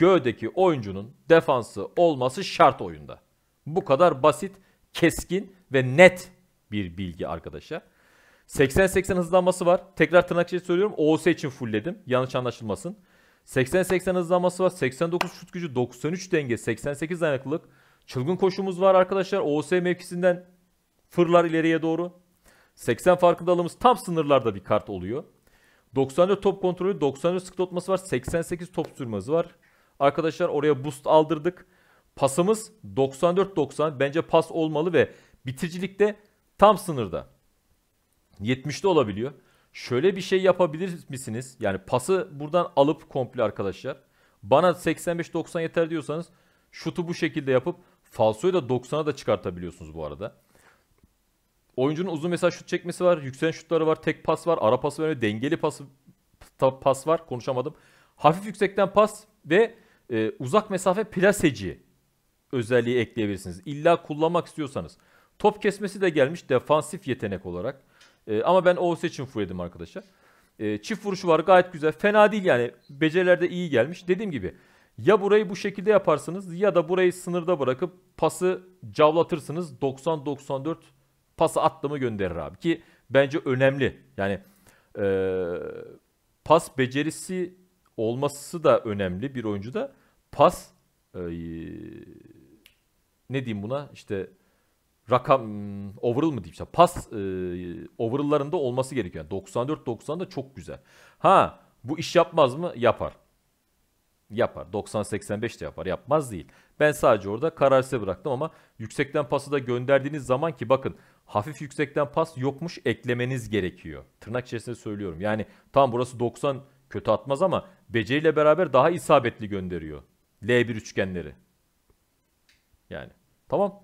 göğdeki oyuncunun defansı olması şart oyunda. Bu kadar basit, keskin ve net bir bilgi arkadaşlar. 80-80 hızlanması var. Tekrar tırnak içinde söylüyorum. OOS için fullledim. Yanlış anlaşılmasın. 80-80 hızlanması var. 89 şut gücü, 93 denge, 88 dayanıklılık. Çılgın koşumuz var arkadaşlar. OOS mevkisinden fırlar ileriye doğru. 80 farkındalığımız tam sınırlarda bir kart oluyor. 94 top kontrolü, 94 sık tutması var, 88 top sürmesi var. Arkadaşlar oraya boost aldırdık. Pasımız 94-90. Bence pas olmalı ve bitiricilikte tam sınırda. 70'de olabiliyor. Şöyle bir şey yapabilir misiniz? Yani pası buradan alıp komple arkadaşlar. Bana 85-90 yeter diyorsanız şutu bu şekilde yapıp falsoyu da 90'a da çıkartabiliyorsunuz bu arada. Oyuncunun uzun mesaj şut çekmesi var. Yükselen şutları var. Tek pas var. Ara pası var. Dengeli pas, pas var. Konuşamadım. Hafif yüksekten pas ve e, uzak mesafe plaseci özelliği ekleyebilirsiniz. İlla kullanmak istiyorsanız. Top kesmesi de gelmiş defansif yetenek olarak. E, ama ben o için fullledim arkadaşlar. E, çift vuruşu var gayet güzel. Fena değil yani. Becerilerde iyi gelmiş. Dediğim gibi ya burayı bu şekilde yaparsınız ya da burayı sınırda bırakıp pası cavlatırsınız. 90-94 pası atlamı gönderir abi ki bence önemli. Yani e, pas becerisi olması da önemli bir oyuncuda pas e, ne diyeyim buna işte rakam hmm, overall mı diyeyim pas e, overall'larında olması gerekiyor. Yani 94-90 da çok güzel. Ha bu iş yapmaz mı? Yapar. Yapar. 90-85 de yapar. Yapmaz değil. Ben sadece orada karar size bıraktım ama yüksekten pası da gönderdiğiniz zaman ki bakın hafif yüksekten pas yokmuş eklemeniz gerekiyor. Tırnak içerisinde söylüyorum. Yani tam burası 90 kötü atmaz ama beceriyle beraber daha isabetli gönderiyor. L1 üçgenleri. Yani tamam.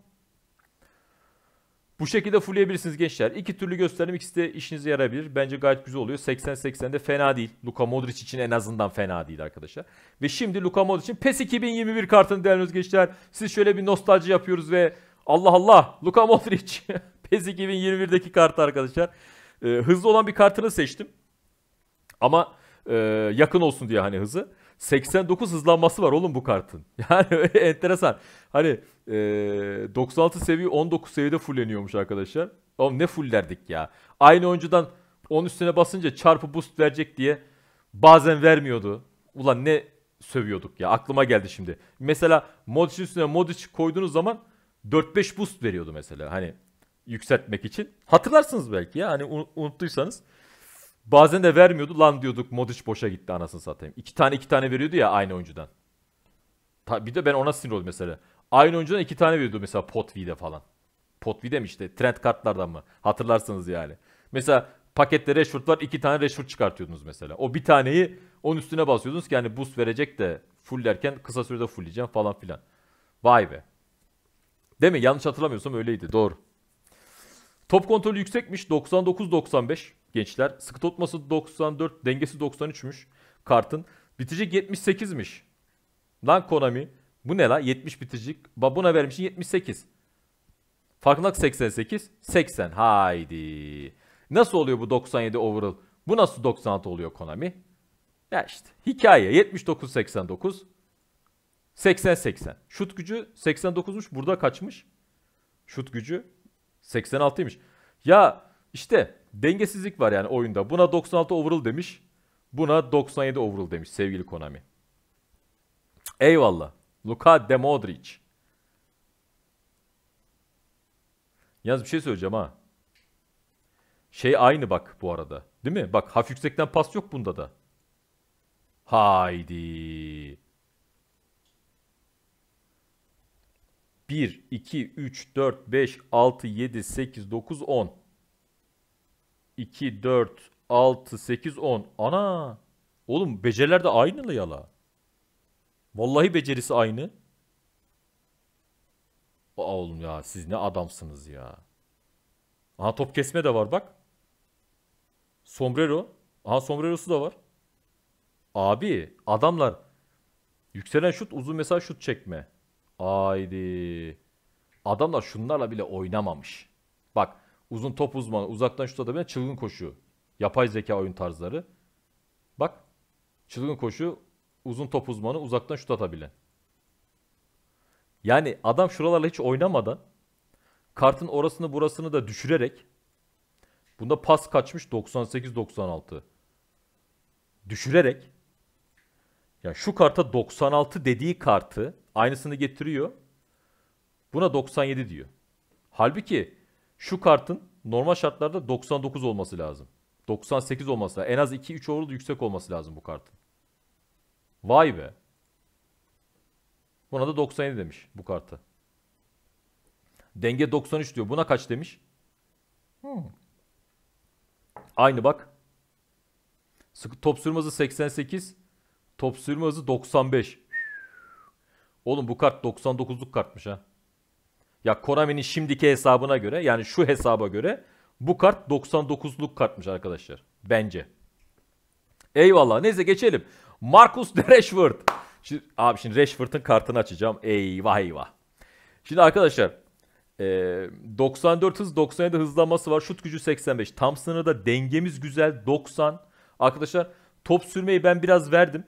Bu şekilde fullleyebilirsiniz gençler. İki türlü gösterim ikisi de işinize yarayabilir. Bence gayet güzel oluyor. 80-80'de fena değil. Luka Modric için en azından fena değil arkadaşlar. Ve şimdi Luka Modric'in PES 2021 kartını değerlendiriyoruz gençler. Siz şöyle bir nostalji yapıyoruz ve Allah Allah Luka Modric. PES 2021'deki kartı arkadaşlar. Ee, hızlı olan bir kartını seçtim. Ama e, yakın olsun diye hani hızı. 89 hızlanması var oğlum bu kartın. Yani enteresan. Hani e, 96 seviye 19 seviyede fulleniyormuş arkadaşlar. Oğlum ne fullerdik ya. Aynı oyuncudan 10 üstüne basınca çarpı boost verecek diye bazen vermiyordu. Ulan ne sövüyorduk ya aklıma geldi şimdi. Mesela Modric üstüne Modric koyduğunuz zaman 4-5 boost veriyordu mesela hani yükseltmek için. Hatırlarsınız belki ya hani unuttuysanız. Bazen de vermiyordu. Lan diyorduk Modic boşa gitti anasını satayım. İki tane iki tane veriyordu ya aynı oyuncudan. Ta, bir de ben ona sinir oldum mesela. Aynı oyuncudan iki tane veriyordu mesela Potvi'de falan. Potvi'de mi işte? Trend kartlardan mı? Hatırlarsınız yani. Mesela pakette Rashford var. iki tane Rashford çıkartıyordunuz mesela. O bir taneyi onun üstüne basıyordunuz ki yani boost verecek de full derken kısa sürede fullleyeceğim falan filan. Vay be. Değil mi? Yanlış hatırlamıyorsam öyleydi. Doğru. Top kontrolü yüksekmiş. 99-95 gençler. Sıkı tutması 94, dengesi 93'müş kartın. Bitecek 78'miş. Lan Konami. Bu ne la? 70 bitecek. Babuna vermişin 78. Farkındalık 88. 80. Haydi. Nasıl oluyor bu 97 overall? Bu nasıl 96 oluyor Konami? Ya işte hikaye 79-89 80-80 Şut gücü 89'muş burada kaçmış Şut gücü 86'ymış Ya işte dengesizlik var yani oyunda. Buna 96 overall demiş. Buna 97 overall demiş sevgili Konami. Eyvallah. Luka Demodric. Yalnız bir şey söyleyeceğim ha. Şey aynı bak bu arada. Değil mi? Bak hafif yüksekten pas yok bunda da. Haydi. 1, 2, 3, 4, 5, 6, 7, 8, 9, 10. 2, 4, 6, 8, 10. Ana! Oğlum beceriler de aynı la yala. Vallahi becerisi aynı. Aa oğlum ya siz ne adamsınız ya. Aha top kesme de var bak. Sombrero. Aha sombrerosu da var. Abi adamlar yükselen şut uzun mesaj şut çekme. Haydi. Adamlar şunlarla bile oynamamış. Uzun top uzmanı. Uzaktan şut atabilen çılgın koşu. Yapay zeka oyun tarzları. Bak. Çılgın koşu. Uzun top uzmanı. Uzaktan şut atabilen. Yani adam şuralarla hiç oynamadan kartın orasını burasını da düşürerek bunda pas kaçmış 98-96 düşürerek ya yani şu karta 96 dediği kartı aynısını getiriyor. Buna 97 diyor. Halbuki şu kartın normal şartlarda 99 olması lazım. 98 olması lazım. En az 2-3 overall yüksek olması lazım bu kartın. Vay be. Buna da 97 demiş bu kartı. Denge 93 diyor. Buna kaç demiş? Hmm. Aynı bak. Top sürme hızı 88. Top sürme hızı 95. Oğlum bu kart 99'luk kartmış ha. Ya Konami'nin şimdiki hesabına göre yani şu hesaba göre bu kart 99'luk kartmış arkadaşlar. Bence. Eyvallah. Neyse geçelim. Marcus de Rashford. Şimdi, abi şimdi Rashford'ın kartını açacağım. Eyvah eyvah. Şimdi arkadaşlar e, 94 hız 97 hızlanması var. Şut gücü 85. Tam sınırda dengemiz güzel 90. Arkadaşlar top sürmeyi ben biraz verdim.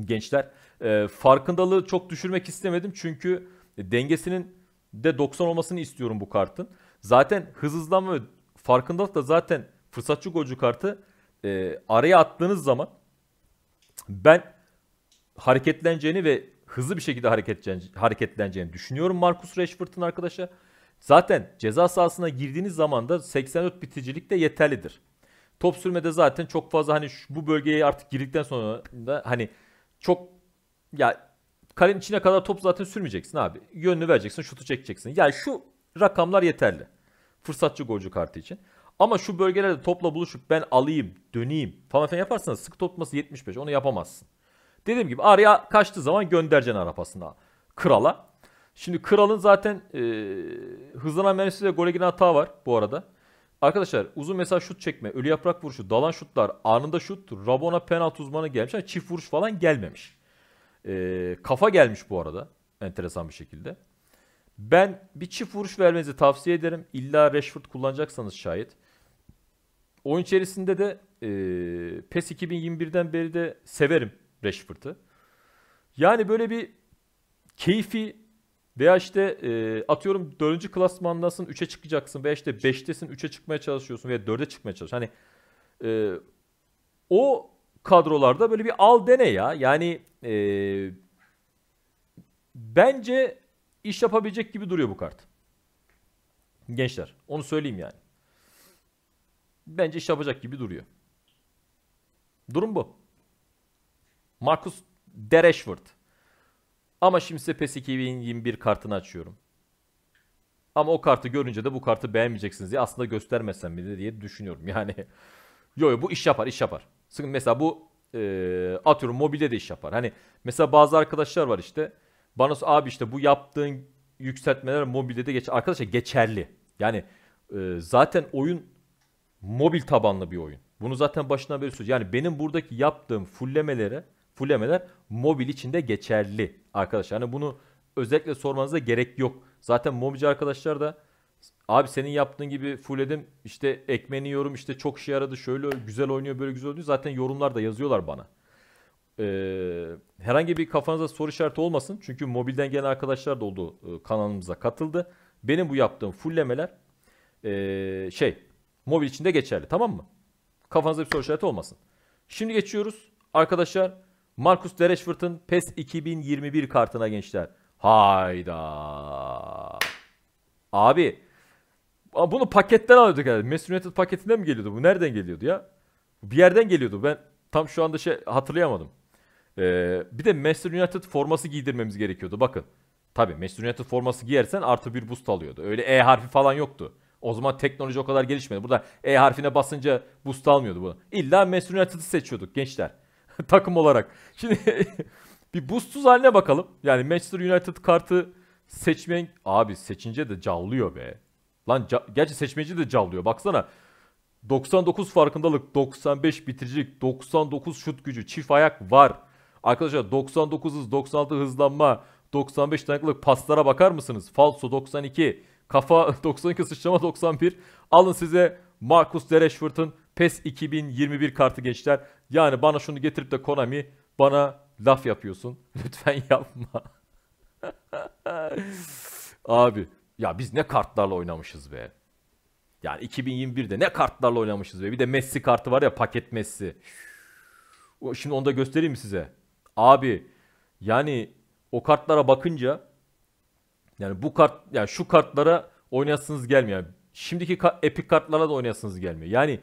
Gençler e, farkındalığı çok düşürmek istemedim. Çünkü dengesinin de 90 olmasını istiyorum bu kartın. Zaten hız hızlanma ve farkındalık da zaten fırsatçı golcü kartı e, araya attığınız zaman ben hareketleneceğini ve hızlı bir şekilde hareketleneceğini, düşünüyorum Marcus Rashford'un arkadaşa. Zaten ceza sahasına girdiğiniz zaman da 84 biticilik de yeterlidir. Top sürmede zaten çok fazla hani şu, bu bölgeye artık girdikten sonra da hani çok ya kalenin içine kadar top zaten sürmeyeceksin abi. Yönünü vereceksin, şutu çekeceksin. Yani şu rakamlar yeterli. Fırsatçı golcü kartı için. Ama şu bölgelerde topla buluşup ben alayım, döneyim falan filan yaparsanız sıkı tutması 75. Onu yapamazsın. Dediğim gibi araya kaçtığı zaman göndereceksin arapasına krala. Şimdi kralın zaten e, hızlanan menüsü de gole giren hata var bu arada. Arkadaşlar uzun mesaj şut çekme, ölü yaprak vuruşu, dalan şutlar, anında şut, Rabona penaltı uzmanı gelmiş. Yani çift vuruş falan gelmemiş. E, kafa gelmiş bu arada enteresan bir şekilde. Ben bir çift vuruş vermenizi tavsiye ederim. İlla Rashford kullanacaksanız şayet. Oyun içerisinde de e, PES 2021'den beri de severim Rashford'ı. Yani böyle bir keyfi veya işte e, atıyorum 4. klasmandasın 3'e çıkacaksın veya işte 5'tesin 3'e çıkmaya çalışıyorsun veya 4'e çıkmaya çalışıyorsun. Hani e, o kadrolarda böyle bir al dene ya. Yani e, bence iş yapabilecek gibi duruyor bu kart. Gençler onu söyleyeyim yani. Bence iş yapacak gibi duruyor. Durum bu. Marcus Dereshford. Ama şimdi size PES 2021 kartını açıyorum. Ama o kartı görünce de bu kartı beğenmeyeceksiniz diye aslında göstermesem bile diye düşünüyorum. Yani yo yo bu iş yapar iş yapar. Sıkın mesela bu e, atıyorum mobilde de iş yapar. Hani mesela bazı arkadaşlar var işte. Bana abi işte bu yaptığın yükseltmeler mobilde de geç arkadaşlar geçerli. Yani e, zaten oyun mobil tabanlı bir oyun. Bunu zaten başına veriyorsunuz. Yani benim buradaki yaptığım fullemelere fullemeler mobil içinde geçerli arkadaşlar. Hani bunu özellikle sormanıza gerek yok. Zaten mobilci arkadaşlar da Abi senin yaptığın gibi full edim işte ekmeğini yiyorum işte çok şey yaradı şöyle güzel oynuyor böyle güzel oynuyor. Zaten yorumlar da yazıyorlar bana. Ee, herhangi bir kafanıza soru işareti olmasın. Çünkü mobilden gelen arkadaşlar da oldu e, kanalımıza katıldı. Benim bu yaptığım fullemeler e, şey mobil içinde geçerli tamam mı? Kafanıza bir soru işareti olmasın. Şimdi geçiyoruz arkadaşlar Markus Dereşfırt'ın PES 2021 kartına gençler. Hayda. Abi bunu paketten alıyorduk herhalde. Manchester United paketinden mi geliyordu bu? Nereden geliyordu ya? Bir yerden geliyordu. Ben tam şu anda şey hatırlayamadım. Ee, bir de Manchester United forması giydirmemiz gerekiyordu. Bakın. Tabii Manchester United forması giyersen artı bir boost alıyordu. Öyle E harfi falan yoktu. O zaman teknoloji o kadar gelişmedi. Burada E harfine basınca boost almıyordu bu. İlla Manchester United'ı seçiyorduk gençler. Takım olarak. Şimdi bir boostsuz haline bakalım. Yani Manchester United kartı seçmen... Abi seçince de cavlıyor be. Lan gerçi seçmeci de callıyor. Baksana. 99 farkındalık, 95 bitiricilik, 99 şut gücü, çift ayak var. Arkadaşlar 99 hız, 96 hızlanma, 95 dayanıklılık paslara bakar mısınız? Falso 92, kafa 92 sıçrama 91. Alın size Marcus Rashford'un PES 2021 kartı gençler. Yani bana şunu getirip de Konami bana laf yapıyorsun. Lütfen yapma. Abi ya biz ne kartlarla oynamışız be. Yani 2021'de ne kartlarla oynamışız be. Bir de Messi kartı var ya paket Messi. Şimdi onu da göstereyim mi size? Abi yani o kartlara bakınca yani bu kart yani şu kartlara oynayasınız gelmiyor. Şimdiki ka- epic kartlara da oynayasınız gelmiyor. Yani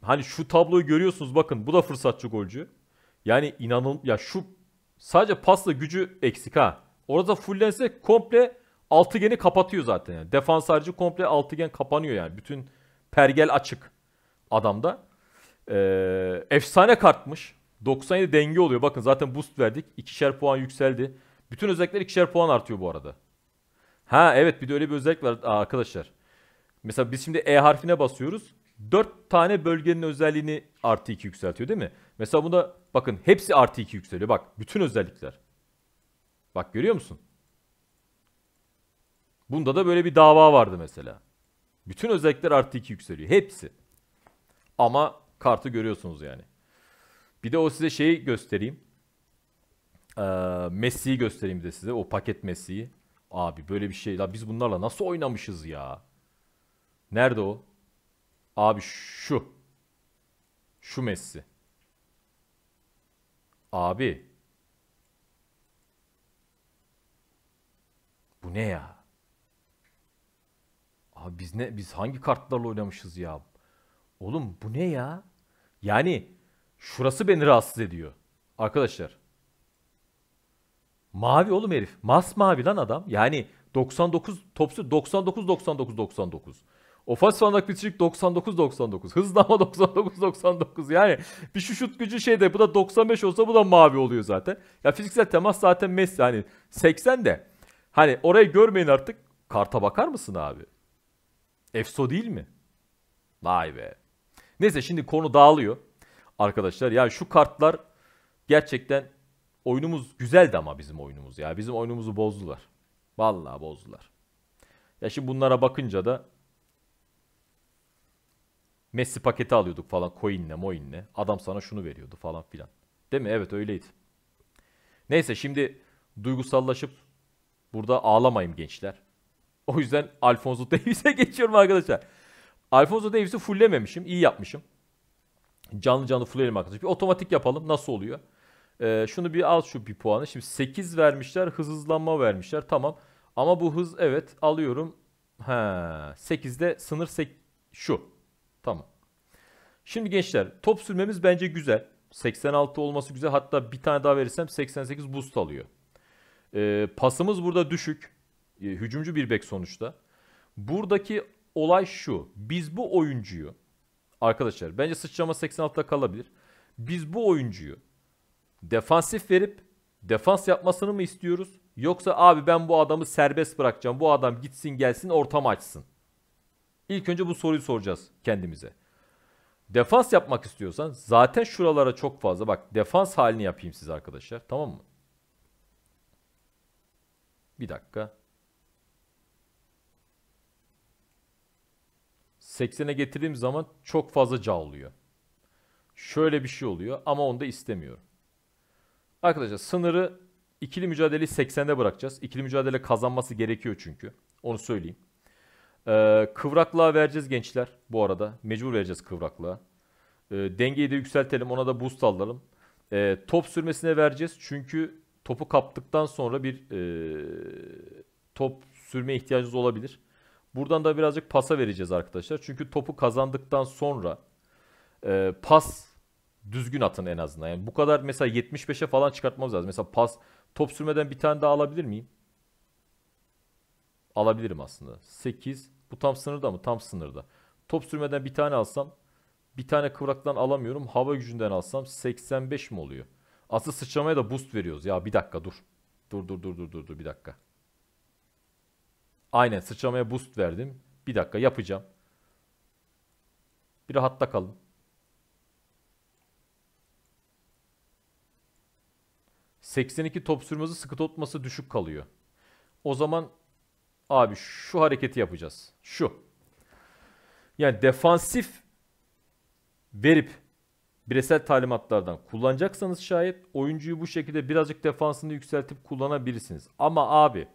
hani şu tabloyu görüyorsunuz bakın bu da fırsatçı golcü. Yani inanın ya şu sadece pasla gücü eksik ha. Orada fullense komple altıgeni kapatıyor zaten yani. Defans harici komple altıgen kapanıyor yani. Bütün pergel açık adamda. Ee, efsane kartmış. 97 denge oluyor. Bakın zaten boost verdik. İkişer puan yükseldi. Bütün özellikler ikişer puan artıyor bu arada. Ha evet bir de öyle bir özellik var Aa, arkadaşlar. Mesela biz şimdi E harfine basıyoruz. 4 tane bölgenin özelliğini artı 2 yükseltiyor değil mi? Mesela bunda bakın hepsi artı 2 yükseliyor. Bak bütün özellikler. Bak görüyor musun? Bunda da böyle bir dava vardı mesela. Bütün özellikler artı 2 yükseliyor. Hepsi. Ama kartı görüyorsunuz yani. Bir de o size şeyi göstereyim. Ee, Messi'yi göstereyim de size. O paket Messi'yi. Abi böyle bir şey. La biz bunlarla nasıl oynamışız ya? Nerede o? Abi şu. Şu Messi. Abi. Bu ne ya? Abi biz ne biz hangi kartlarla oynamışız ya? Oğlum bu ne ya? Yani şurası beni rahatsız ediyor. Arkadaşlar. Mavi oğlum herif. mavi lan adam. Yani 99 topsu 99 99 99. Ofans fandak bitişik 99 99. Hızlama 99 99. Yani bir şu şut gücü şeyde bu da 95 olsa bu da mavi oluyor zaten. Ya fiziksel temas zaten Messi hani 80 de. Hani orayı görmeyin artık. Karta bakar mısın abi? EFSO değil mi? Vay be. Neyse şimdi konu dağılıyor. Arkadaşlar yani şu kartlar gerçekten oyunumuz güzeldi ama bizim oyunumuz ya. Bizim oyunumuzu bozdular. Vallahi bozdular. Ya şimdi bunlara bakınca da Messi paketi alıyorduk falan coin'le moin'le. Adam sana şunu veriyordu falan filan. Değil mi? Evet öyleydi. Neyse şimdi duygusallaşıp burada ağlamayayım gençler. O yüzden Alfonso Davies'e geçiyorum arkadaşlar. Alfonso Davies'i fulllememişim. iyi yapmışım. Canlı canlı fullleyelim arkadaşlar. Bir otomatik yapalım. Nasıl oluyor? Ee, şunu bir al şu bir puanı. Şimdi 8 vermişler. Hız hızlanma vermişler. Tamam. Ama bu hız evet alıyorum. He, 8'de sınır sek şu. Tamam. Şimdi gençler top sürmemiz bence güzel. 86 olması güzel. Hatta bir tane daha verirsem 88 boost alıyor. Ee, pasımız burada düşük. E, hücumcu bir bek sonuçta. Buradaki olay şu. Biz bu oyuncuyu arkadaşlar bence sıçrama 86'da kalabilir. Biz bu oyuncuyu defansif verip defans yapmasını mı istiyoruz? Yoksa abi ben bu adamı serbest bırakacağım. Bu adam gitsin gelsin ortam açsın. İlk önce bu soruyu soracağız kendimize. Defans yapmak istiyorsan zaten şuralara çok fazla bak defans halini yapayım siz arkadaşlar tamam mı? Bir dakika. 80'e getirdiğim zaman çok fazla cavlıyor. Şöyle bir şey oluyor ama onu da istemiyorum. Arkadaşlar sınırı ikili mücadeleyi 80'de bırakacağız. İkili mücadele kazanması gerekiyor çünkü. Onu söyleyeyim. Ee, kıvraklığa vereceğiz gençler bu arada. Mecbur vereceğiz kıvraklığa. Ee, dengeyi de yükseltelim. Ona da boost alalım. Ee, top sürmesine vereceğiz. Çünkü topu kaptıktan sonra bir e, top sürme ihtiyacımız olabilir. Buradan da birazcık pasa vereceğiz arkadaşlar. Çünkü topu kazandıktan sonra e, pas düzgün atın en azından. Yani bu kadar mesela 75'e falan çıkartmamız lazım. Mesela pas top sürmeden bir tane daha alabilir miyim? Alabilirim aslında. 8 bu tam sınırda mı? Tam sınırda. Top sürmeden bir tane alsam bir tane kıvraktan alamıyorum. Hava gücünden alsam 85 mi oluyor? Asıl sıçramaya da boost veriyoruz. Ya bir dakika dur. Dur dur dur dur dur dur bir dakika. Aynen sıçramaya boost verdim. Bir dakika yapacağım. Bir rahatta kalın. ...82 top sürmesi sıkı tutması düşük kalıyor. O zaman... ...abi şu hareketi yapacağız. Şu. Yani defansif... ...verip... ...bireysel talimatlardan kullanacaksanız şayet... ...oyuncuyu bu şekilde birazcık defansını yükseltip kullanabilirsiniz. Ama abi...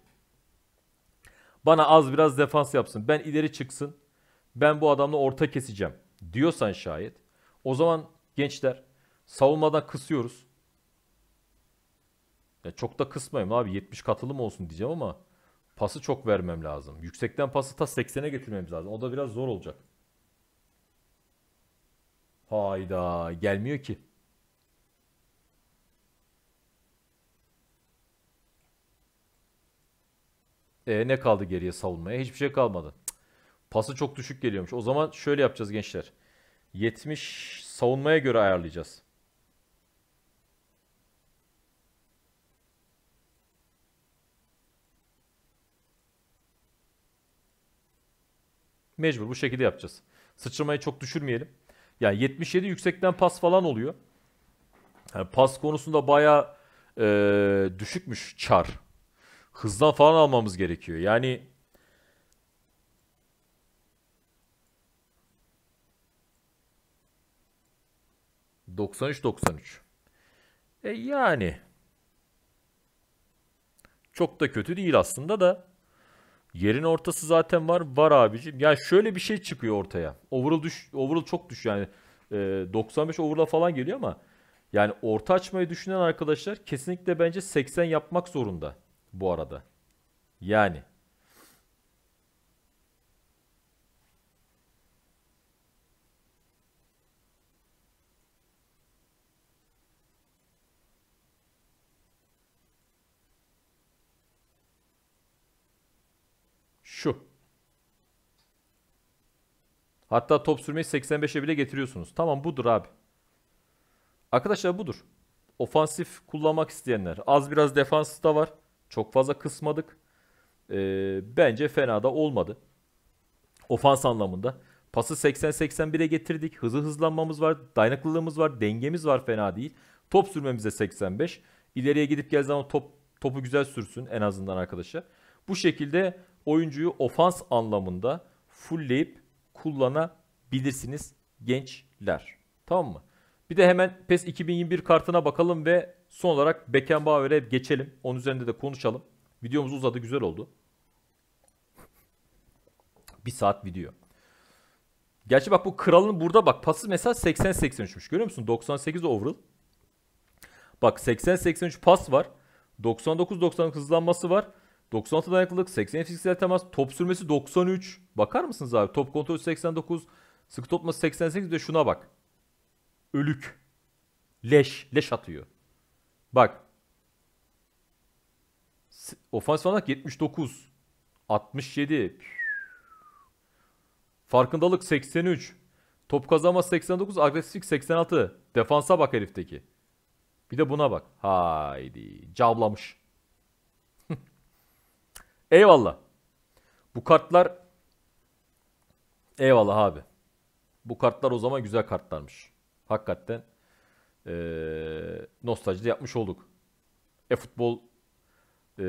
Bana az biraz defans yapsın. Ben ileri çıksın. Ben bu adamla orta keseceğim diyorsan şayet. O zaman gençler savunmadan kısıyoruz. Ya çok da kısmayayım abi 70 katılım olsun diyeceğim ama pası çok vermem lazım. Yüksekten pası ta 80'e getirmemiz lazım. O da biraz zor olacak. Hayda gelmiyor ki. E ne kaldı geriye savunmaya? Hiçbir şey kalmadı. Pası çok düşük geliyormuş. O zaman şöyle yapacağız gençler. 70 savunmaya göre ayarlayacağız. Mecbur bu şekilde yapacağız. Sıçramayı çok düşürmeyelim. Yani 77 yüksekten pas falan oluyor. Yani pas konusunda bayağı e, düşükmüş çar hızdan falan almamız gerekiyor. Yani ...93-93. E yani... ...çok da kötü değil aslında da... Yerin ortası zaten var. Var abicim. Yani şöyle bir şey çıkıyor ortaya. Overall, düş, overall çok düş yani. E, 95 overall'a falan geliyor ama yani orta açmayı düşünen arkadaşlar kesinlikle bence 80 yapmak zorunda bu arada. Yani. Şu. Hatta top sürmeyi 85'e bile getiriyorsunuz. Tamam budur abi. Arkadaşlar budur. Ofansif kullanmak isteyenler. Az biraz defansı da var. Çok fazla kısmadık. E, bence fena da olmadı. Ofans anlamında. Pası 80-81'e getirdik. Hızı hızlanmamız var. Dayanıklılığımız var. Dengemiz var fena değil. Top sürmemize 85. İleriye gidip gel zaman top, topu güzel sürsün en azından arkadaşlar. Bu şekilde oyuncuyu ofans anlamında fullleyip kullanabilirsiniz gençler. Tamam mı? Bir de hemen PES 2021 kartına bakalım ve Son olarak Beckenbauer'e geçelim. Onun üzerinde de konuşalım. Videomuz uzadı güzel oldu. Bir saat video. Gerçi bak bu kralın burada bak pası mesela 80-83'müş. Görüyor musun? 98 overall. Bak 80-83 pas var. 99-90 hızlanması var. 96 dayanıklılık, 80 fiziksel temas, top sürmesi 93. Bakar mısınız abi? Top kontrolü 89, sıkı topması 88 de şuna bak. Ölük. Leş, leş atıyor. Bak. Ofansif olarak 79. 67. Farkındalık 83. Top kazanma 89. Agresiflik 86. Defansa bak herifteki. Bir de buna bak. Haydi. cavlamış. Eyvallah. Bu kartlar Eyvallah abi. Bu kartlar o zaman güzel kartlarmış. Hakikaten e, ee, nostaljide yapmış olduk. E-futbol e,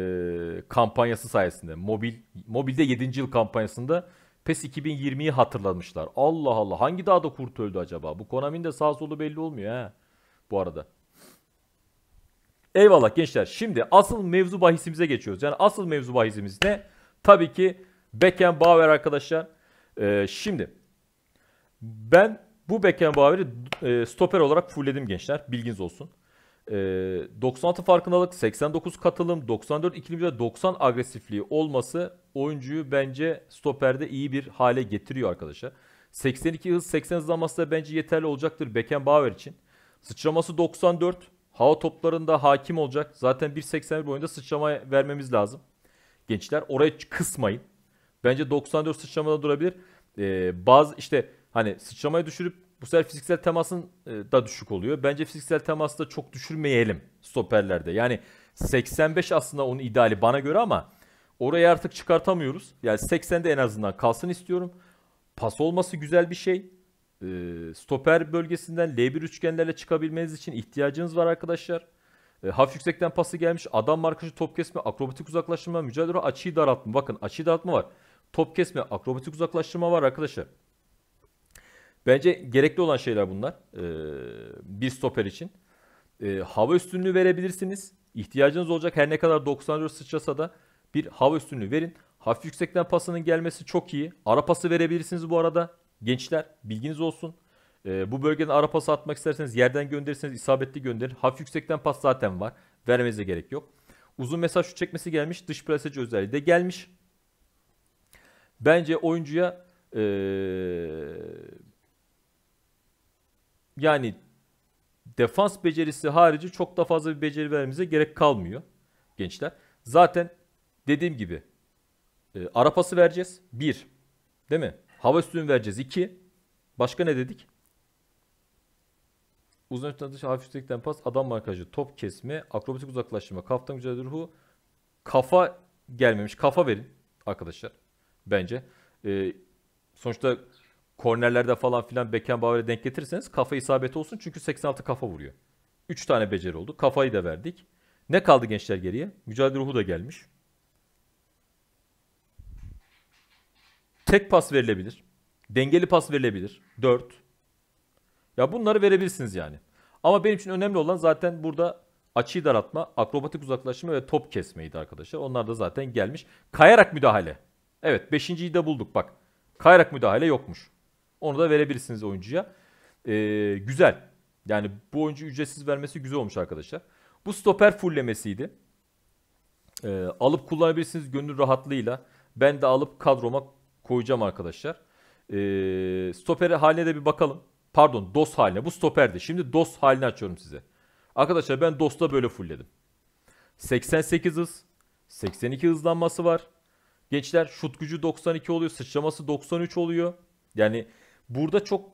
kampanyası sayesinde mobil mobilde 7. yıl kampanyasında PES 2020'yi hatırlamışlar. Allah Allah hangi dağda kurt öldü acaba? Bu Konami'nin de sağ solu belli olmuyor ha bu arada. Eyvallah gençler. Şimdi asıl mevzu bahisimize geçiyoruz. Yani asıl mevzu bahisimiz ne? Tabii ki Beckenbauer arkadaşlar. Ee, şimdi ben bu Beckham Bauer'i e, stoper olarak fullledim gençler. Bilginiz olsun. E, 96 farkındalık, 89 katılım, 94 ikilimi ve 90 agresifliği olması oyuncuyu bence stoperde iyi bir hale getiriyor arkadaşlar. 82 hız, 80 hızlanması da bence yeterli olacaktır Beckham Bauer için. Sıçraması 94. Hava toplarında hakim olacak. Zaten 1.81 boyunda sıçrama vermemiz lazım. Gençler oraya kısmayın. Bence 94 sıçramada durabilir. Ee, bazı işte Hani sıçramayı düşürüp bu sefer fiziksel temasın e, da düşük oluyor. Bence fiziksel teması da çok düşürmeyelim stoperlerde. Yani 85 aslında onun ideali bana göre ama orayı artık çıkartamıyoruz. Yani 80'de en azından kalsın istiyorum. Pas olması güzel bir şey. E, stoper bölgesinden L1 üçgenlerle çıkabilmeniz için ihtiyacınız var arkadaşlar. E, hafif yüksekten pası gelmiş. Adam markajı top kesme, akrobatik uzaklaştırma, mücadele açıyı daraltma. Bakın açıyı daraltma var. Top kesme, akrobatik uzaklaştırma var arkadaşlar. Bence gerekli olan şeyler bunlar bir stoper için. hava üstünlüğü verebilirsiniz. İhtiyacınız olacak her ne kadar 94 sıçrasa da bir hava üstünlüğü verin. Hafif yüksekten pasının gelmesi çok iyi. Ara pası verebilirsiniz bu arada. Gençler bilginiz olsun. bu bölgeden ara pası atmak isterseniz yerden gönderirseniz isabetli gönderir. Hafif yüksekten pas zaten var. Vermenize gerek yok. Uzun mesaj şu çekmesi gelmiş. Dış plaseci özelliği de gelmiş. Bence oyuncuya e, yani defans becerisi harici çok da fazla bir beceri vermemize gerek kalmıyor gençler. Zaten dediğim gibi e, ara vereceğiz. Bir. Değil mi? Hava üstünü vereceğiz. iki. Başka ne dedik? Uzun öteden dışı hafif üstelikten pas, adam markajı, top kesme, akrobatik uzaklaştırma, kaftan mücadele ruhu, kafa gelmemiş. Kafa verin arkadaşlar. Bence. E, sonuçta kornerlerde falan filan Beckenbauer'e denk getirirseniz kafa isabeti olsun. Çünkü 86 kafa vuruyor. 3 tane beceri oldu. Kafayı da verdik. Ne kaldı gençler geriye? Mücadele ruhu da gelmiş. Tek pas verilebilir. Dengeli pas verilebilir. 4. Ya bunları verebilirsiniz yani. Ama benim için önemli olan zaten burada açıyı daratma, akrobatik uzaklaşma ve top kesmeydi arkadaşlar. Onlar da zaten gelmiş. Kayarak müdahale. Evet 5.yi de bulduk bak. Kayarak müdahale yokmuş. Onu da verebilirsiniz oyuncuya. Ee, güzel. Yani bu oyuncu ücretsiz vermesi güzel olmuş arkadaşlar. Bu stoper fulllemesiydi. Ee, alıp kullanabilirsiniz gönül rahatlığıyla. Ben de alıp kadroma koyacağım arkadaşlar. Ee, stoper haline de bir bakalım. Pardon DOS haline. Bu stoperdi. Şimdi DOS halini açıyorum size. Arkadaşlar ben DOS'ta böyle fullledim. 88 hız. 82 hızlanması var. Gençler şut gücü 92 oluyor. Sıçraması 93 oluyor. Yani Burada çok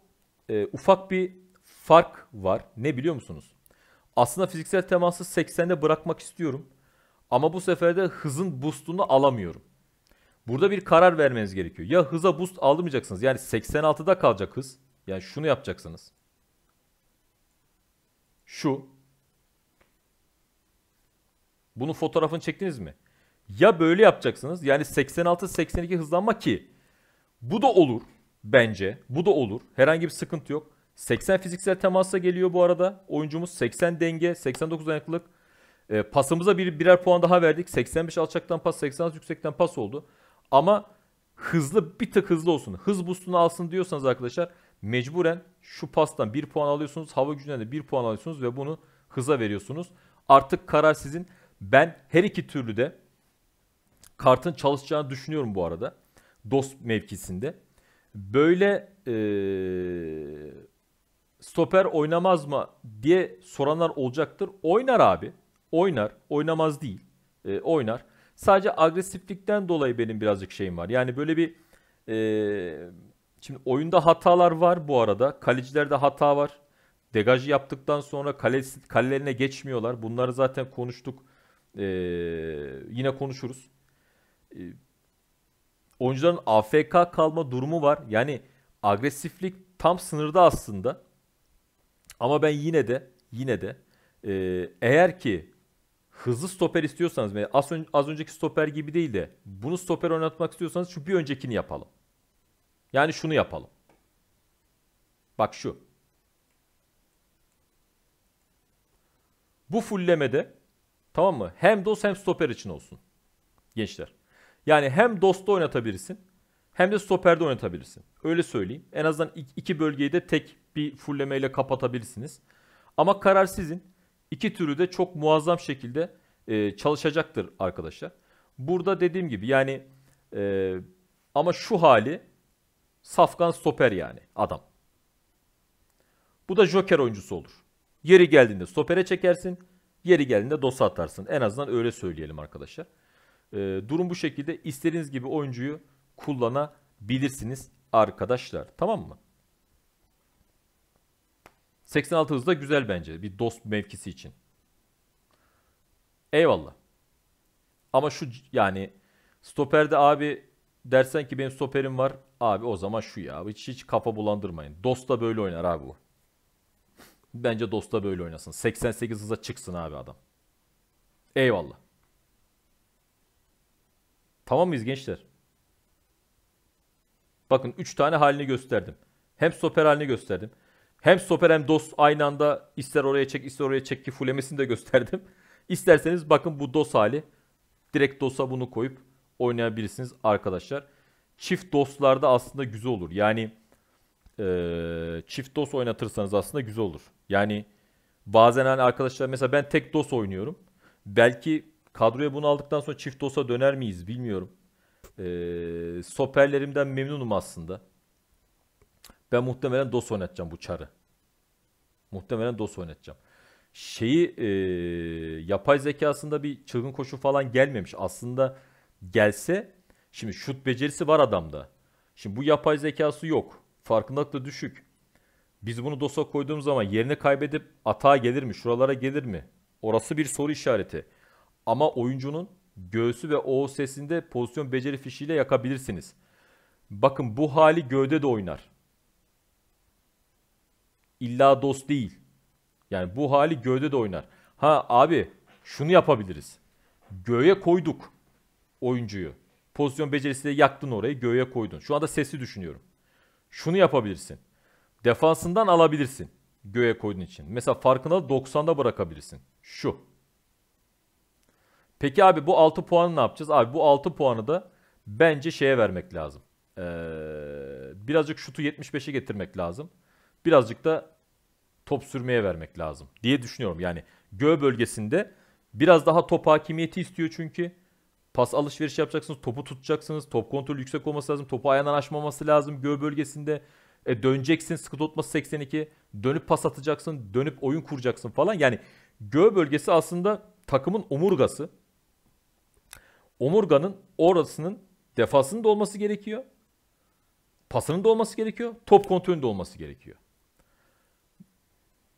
e, ufak bir fark var. Ne biliyor musunuz? Aslında fiziksel teması 80'de bırakmak istiyorum. Ama bu sefer de hızın boost'unu alamıyorum. Burada bir karar vermeniz gerekiyor. Ya hıza boost almayacaksınız. Yani 86'da kalacak hız. Yani şunu yapacaksınız. Şu. Bunu fotoğrafını çektiniz mi? Ya böyle yapacaksınız. Yani 86-82 hızlanma ki bu da olur bence. Bu da olur. Herhangi bir sıkıntı yok. 80 fiziksel temasa geliyor bu arada. Oyuncumuz 80 denge, 89 dayanıklılık. E, pasımıza bir, birer puan daha verdik. 85 alçaktan pas, 86 yüksekten pas oldu. Ama hızlı bir tık hızlı olsun. Hız boostunu alsın diyorsanız arkadaşlar mecburen şu pastan bir puan alıyorsunuz. Hava gücünden de 1 puan alıyorsunuz ve bunu hıza veriyorsunuz. Artık karar sizin. Ben her iki türlü de kartın çalışacağını düşünüyorum bu arada. Dost mevkisinde böyle ee, stoper oynamaz mı diye soranlar olacaktır. Oynar abi. Oynar. Oynamaz değil. E, oynar. Sadece agresiflikten dolayı benim birazcık şeyim var. Yani böyle bir e, şimdi oyunda hatalar var bu arada. Kalecilerde hata var. Degajı yaptıktan sonra kale, kalelerine geçmiyorlar. Bunları zaten konuştuk. E, yine konuşuruz. E, oyuncuların AFK kalma durumu var. Yani agresiflik tam sınırda aslında. Ama ben yine de yine de e, eğer ki hızlı stoper istiyorsanız az, ön, az önceki stoper gibi değil de bunu stoper oynatmak istiyorsanız şu bir öncekini yapalım. Yani şunu yapalım. Bak şu. Bu fullemede tamam mı? Hem dos hem stoper için olsun. Gençler. Yani hem dosta oynatabilirsin hem de stoperde oynatabilirsin. Öyle söyleyeyim. En azından iki bölgeyi de tek bir fullemeyle kapatabilirsiniz. Ama karar sizin. İki türü de çok muazzam şekilde e, çalışacaktır arkadaşlar. Burada dediğim gibi yani e, ama şu hali safkan stoper yani adam. Bu da joker oyuncusu olur. Yeri geldiğinde stopere çekersin. Yeri geldiğinde dosa atarsın. En azından öyle söyleyelim arkadaşlar. Ee, durum bu şekilde. İstediğiniz gibi oyuncuyu kullanabilirsiniz arkadaşlar. Tamam mı? 86 hızda güzel bence. Bir dost mevkisi için. Eyvallah. Ama şu yani stoperde abi dersen ki benim stoperim var. Abi o zaman şu ya. Hiç, hiç kafa bulandırmayın. Dosta böyle oynar abi bu. Bence Dosta böyle oynasın. 88 hıza çıksın abi adam. Eyvallah. Tamam mıyız gençler? Bakın 3 tane halini gösterdim. Hem stoper halini gösterdim. Hem stoper hem dos aynı anda ister oraya çek ister oraya çek ki fulemesini de gösterdim. İsterseniz bakın bu dos hali. Direkt dosa bunu koyup oynayabilirsiniz arkadaşlar. Çift doslarda aslında güzel olur. Yani e, çift dos oynatırsanız aslında güzel olur. Yani bazen hani arkadaşlar mesela ben tek dos oynuyorum. Belki Kadroya bunu aldıktan sonra çift dosa döner miyiz bilmiyorum. Ee, stoperlerimden memnunum aslında. Ben muhtemelen DOS oynatacağım bu çarı. Muhtemelen DOS oynatacağım. Şeyi e, yapay zekasında bir çılgın koşu falan gelmemiş. Aslında gelse şimdi şut becerisi var adamda. Şimdi bu yapay zekası yok. Farkındalık da düşük. Biz bunu DOS'a koyduğumuz zaman yerini kaybedip atağa gelir mi? Şuralara gelir mi? Orası bir soru işareti. Ama oyuncunun göğsü ve o sesinde pozisyon beceri fişiyle yakabilirsiniz. Bakın bu hali gövde de oynar. İlla dost değil. Yani bu hali gövde de oynar. Ha abi şunu yapabiliriz. Göğe koyduk oyuncuyu. Pozisyon becerisiyle yaktın orayı göğe koydun. Şu anda sesi düşünüyorum. Şunu yapabilirsin. Defansından alabilirsin göğe koyduğun için. Mesela farkına 90'da bırakabilirsin. Şu. Peki abi bu 6 puanı ne yapacağız? Abi bu 6 puanı da bence şeye vermek lazım. Ee, birazcık şutu 75'e getirmek lazım. Birazcık da top sürmeye vermek lazım diye düşünüyorum. Yani göğe bölgesinde biraz daha top hakimiyeti istiyor çünkü. Pas alışveriş yapacaksınız, topu tutacaksınız, top kontrolü yüksek olması lazım, topu ayağından aşmaması lazım göğe bölgesinde. E, döneceksin, skı 82, dönüp pas atacaksın, dönüp oyun kuracaksın falan. Yani göğe bölgesi aslında takımın omurgası omurganın orasının defasının da olması gerekiyor. Pasının da olması gerekiyor. Top kontrolünün de olması gerekiyor.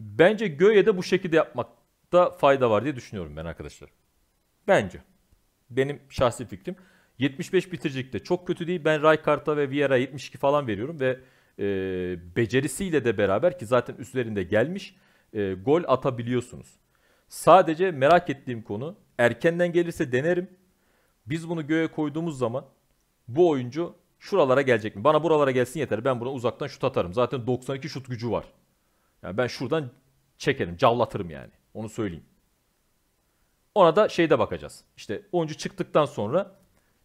Bence Göğe de bu şekilde yapmakta fayda var diye düşünüyorum ben arkadaşlar. Bence. Benim şahsi fikrim. 75 bitiricilikte çok kötü değil. Ben Raikarta ve Vieira 72 falan veriyorum ve e, becerisiyle de beraber ki zaten üzerinde gelmiş e, gol atabiliyorsunuz. Sadece merak ettiğim konu erkenden gelirse denerim. Biz bunu göğe koyduğumuz zaman bu oyuncu şuralara gelecek mi? Bana buralara gelsin yeter. Ben buna uzaktan şut atarım. Zaten 92 şut gücü var. Yani ben şuradan çekerim, cavlatırım yani. Onu söyleyeyim. Ona da şeyde bakacağız. İşte oyuncu çıktıktan sonra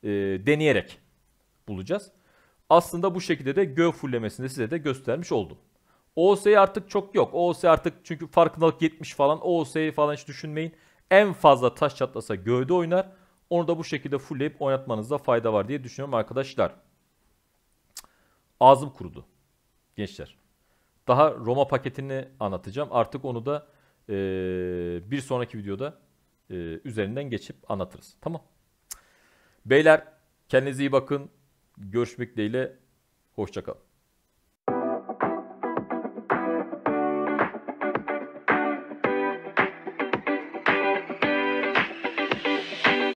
e, deneyerek bulacağız. Aslında bu şekilde de göğ fullemesini size de göstermiş oldum. OS'ye artık çok yok. OS artık çünkü farkındalık 70 falan. OS'yi falan hiç düşünmeyin. En fazla taş çatlasa göğde oynar. Onu da bu şekilde fullleyip oynatmanızda fayda var diye düşünüyorum arkadaşlar. Ağzım kurudu. Gençler. Daha Roma paketini anlatacağım. Artık onu da e, bir sonraki videoda e, üzerinden geçip anlatırız. Tamam. Beyler kendinize iyi bakın. Görüşmek dileğiyle. Hoşçakalın.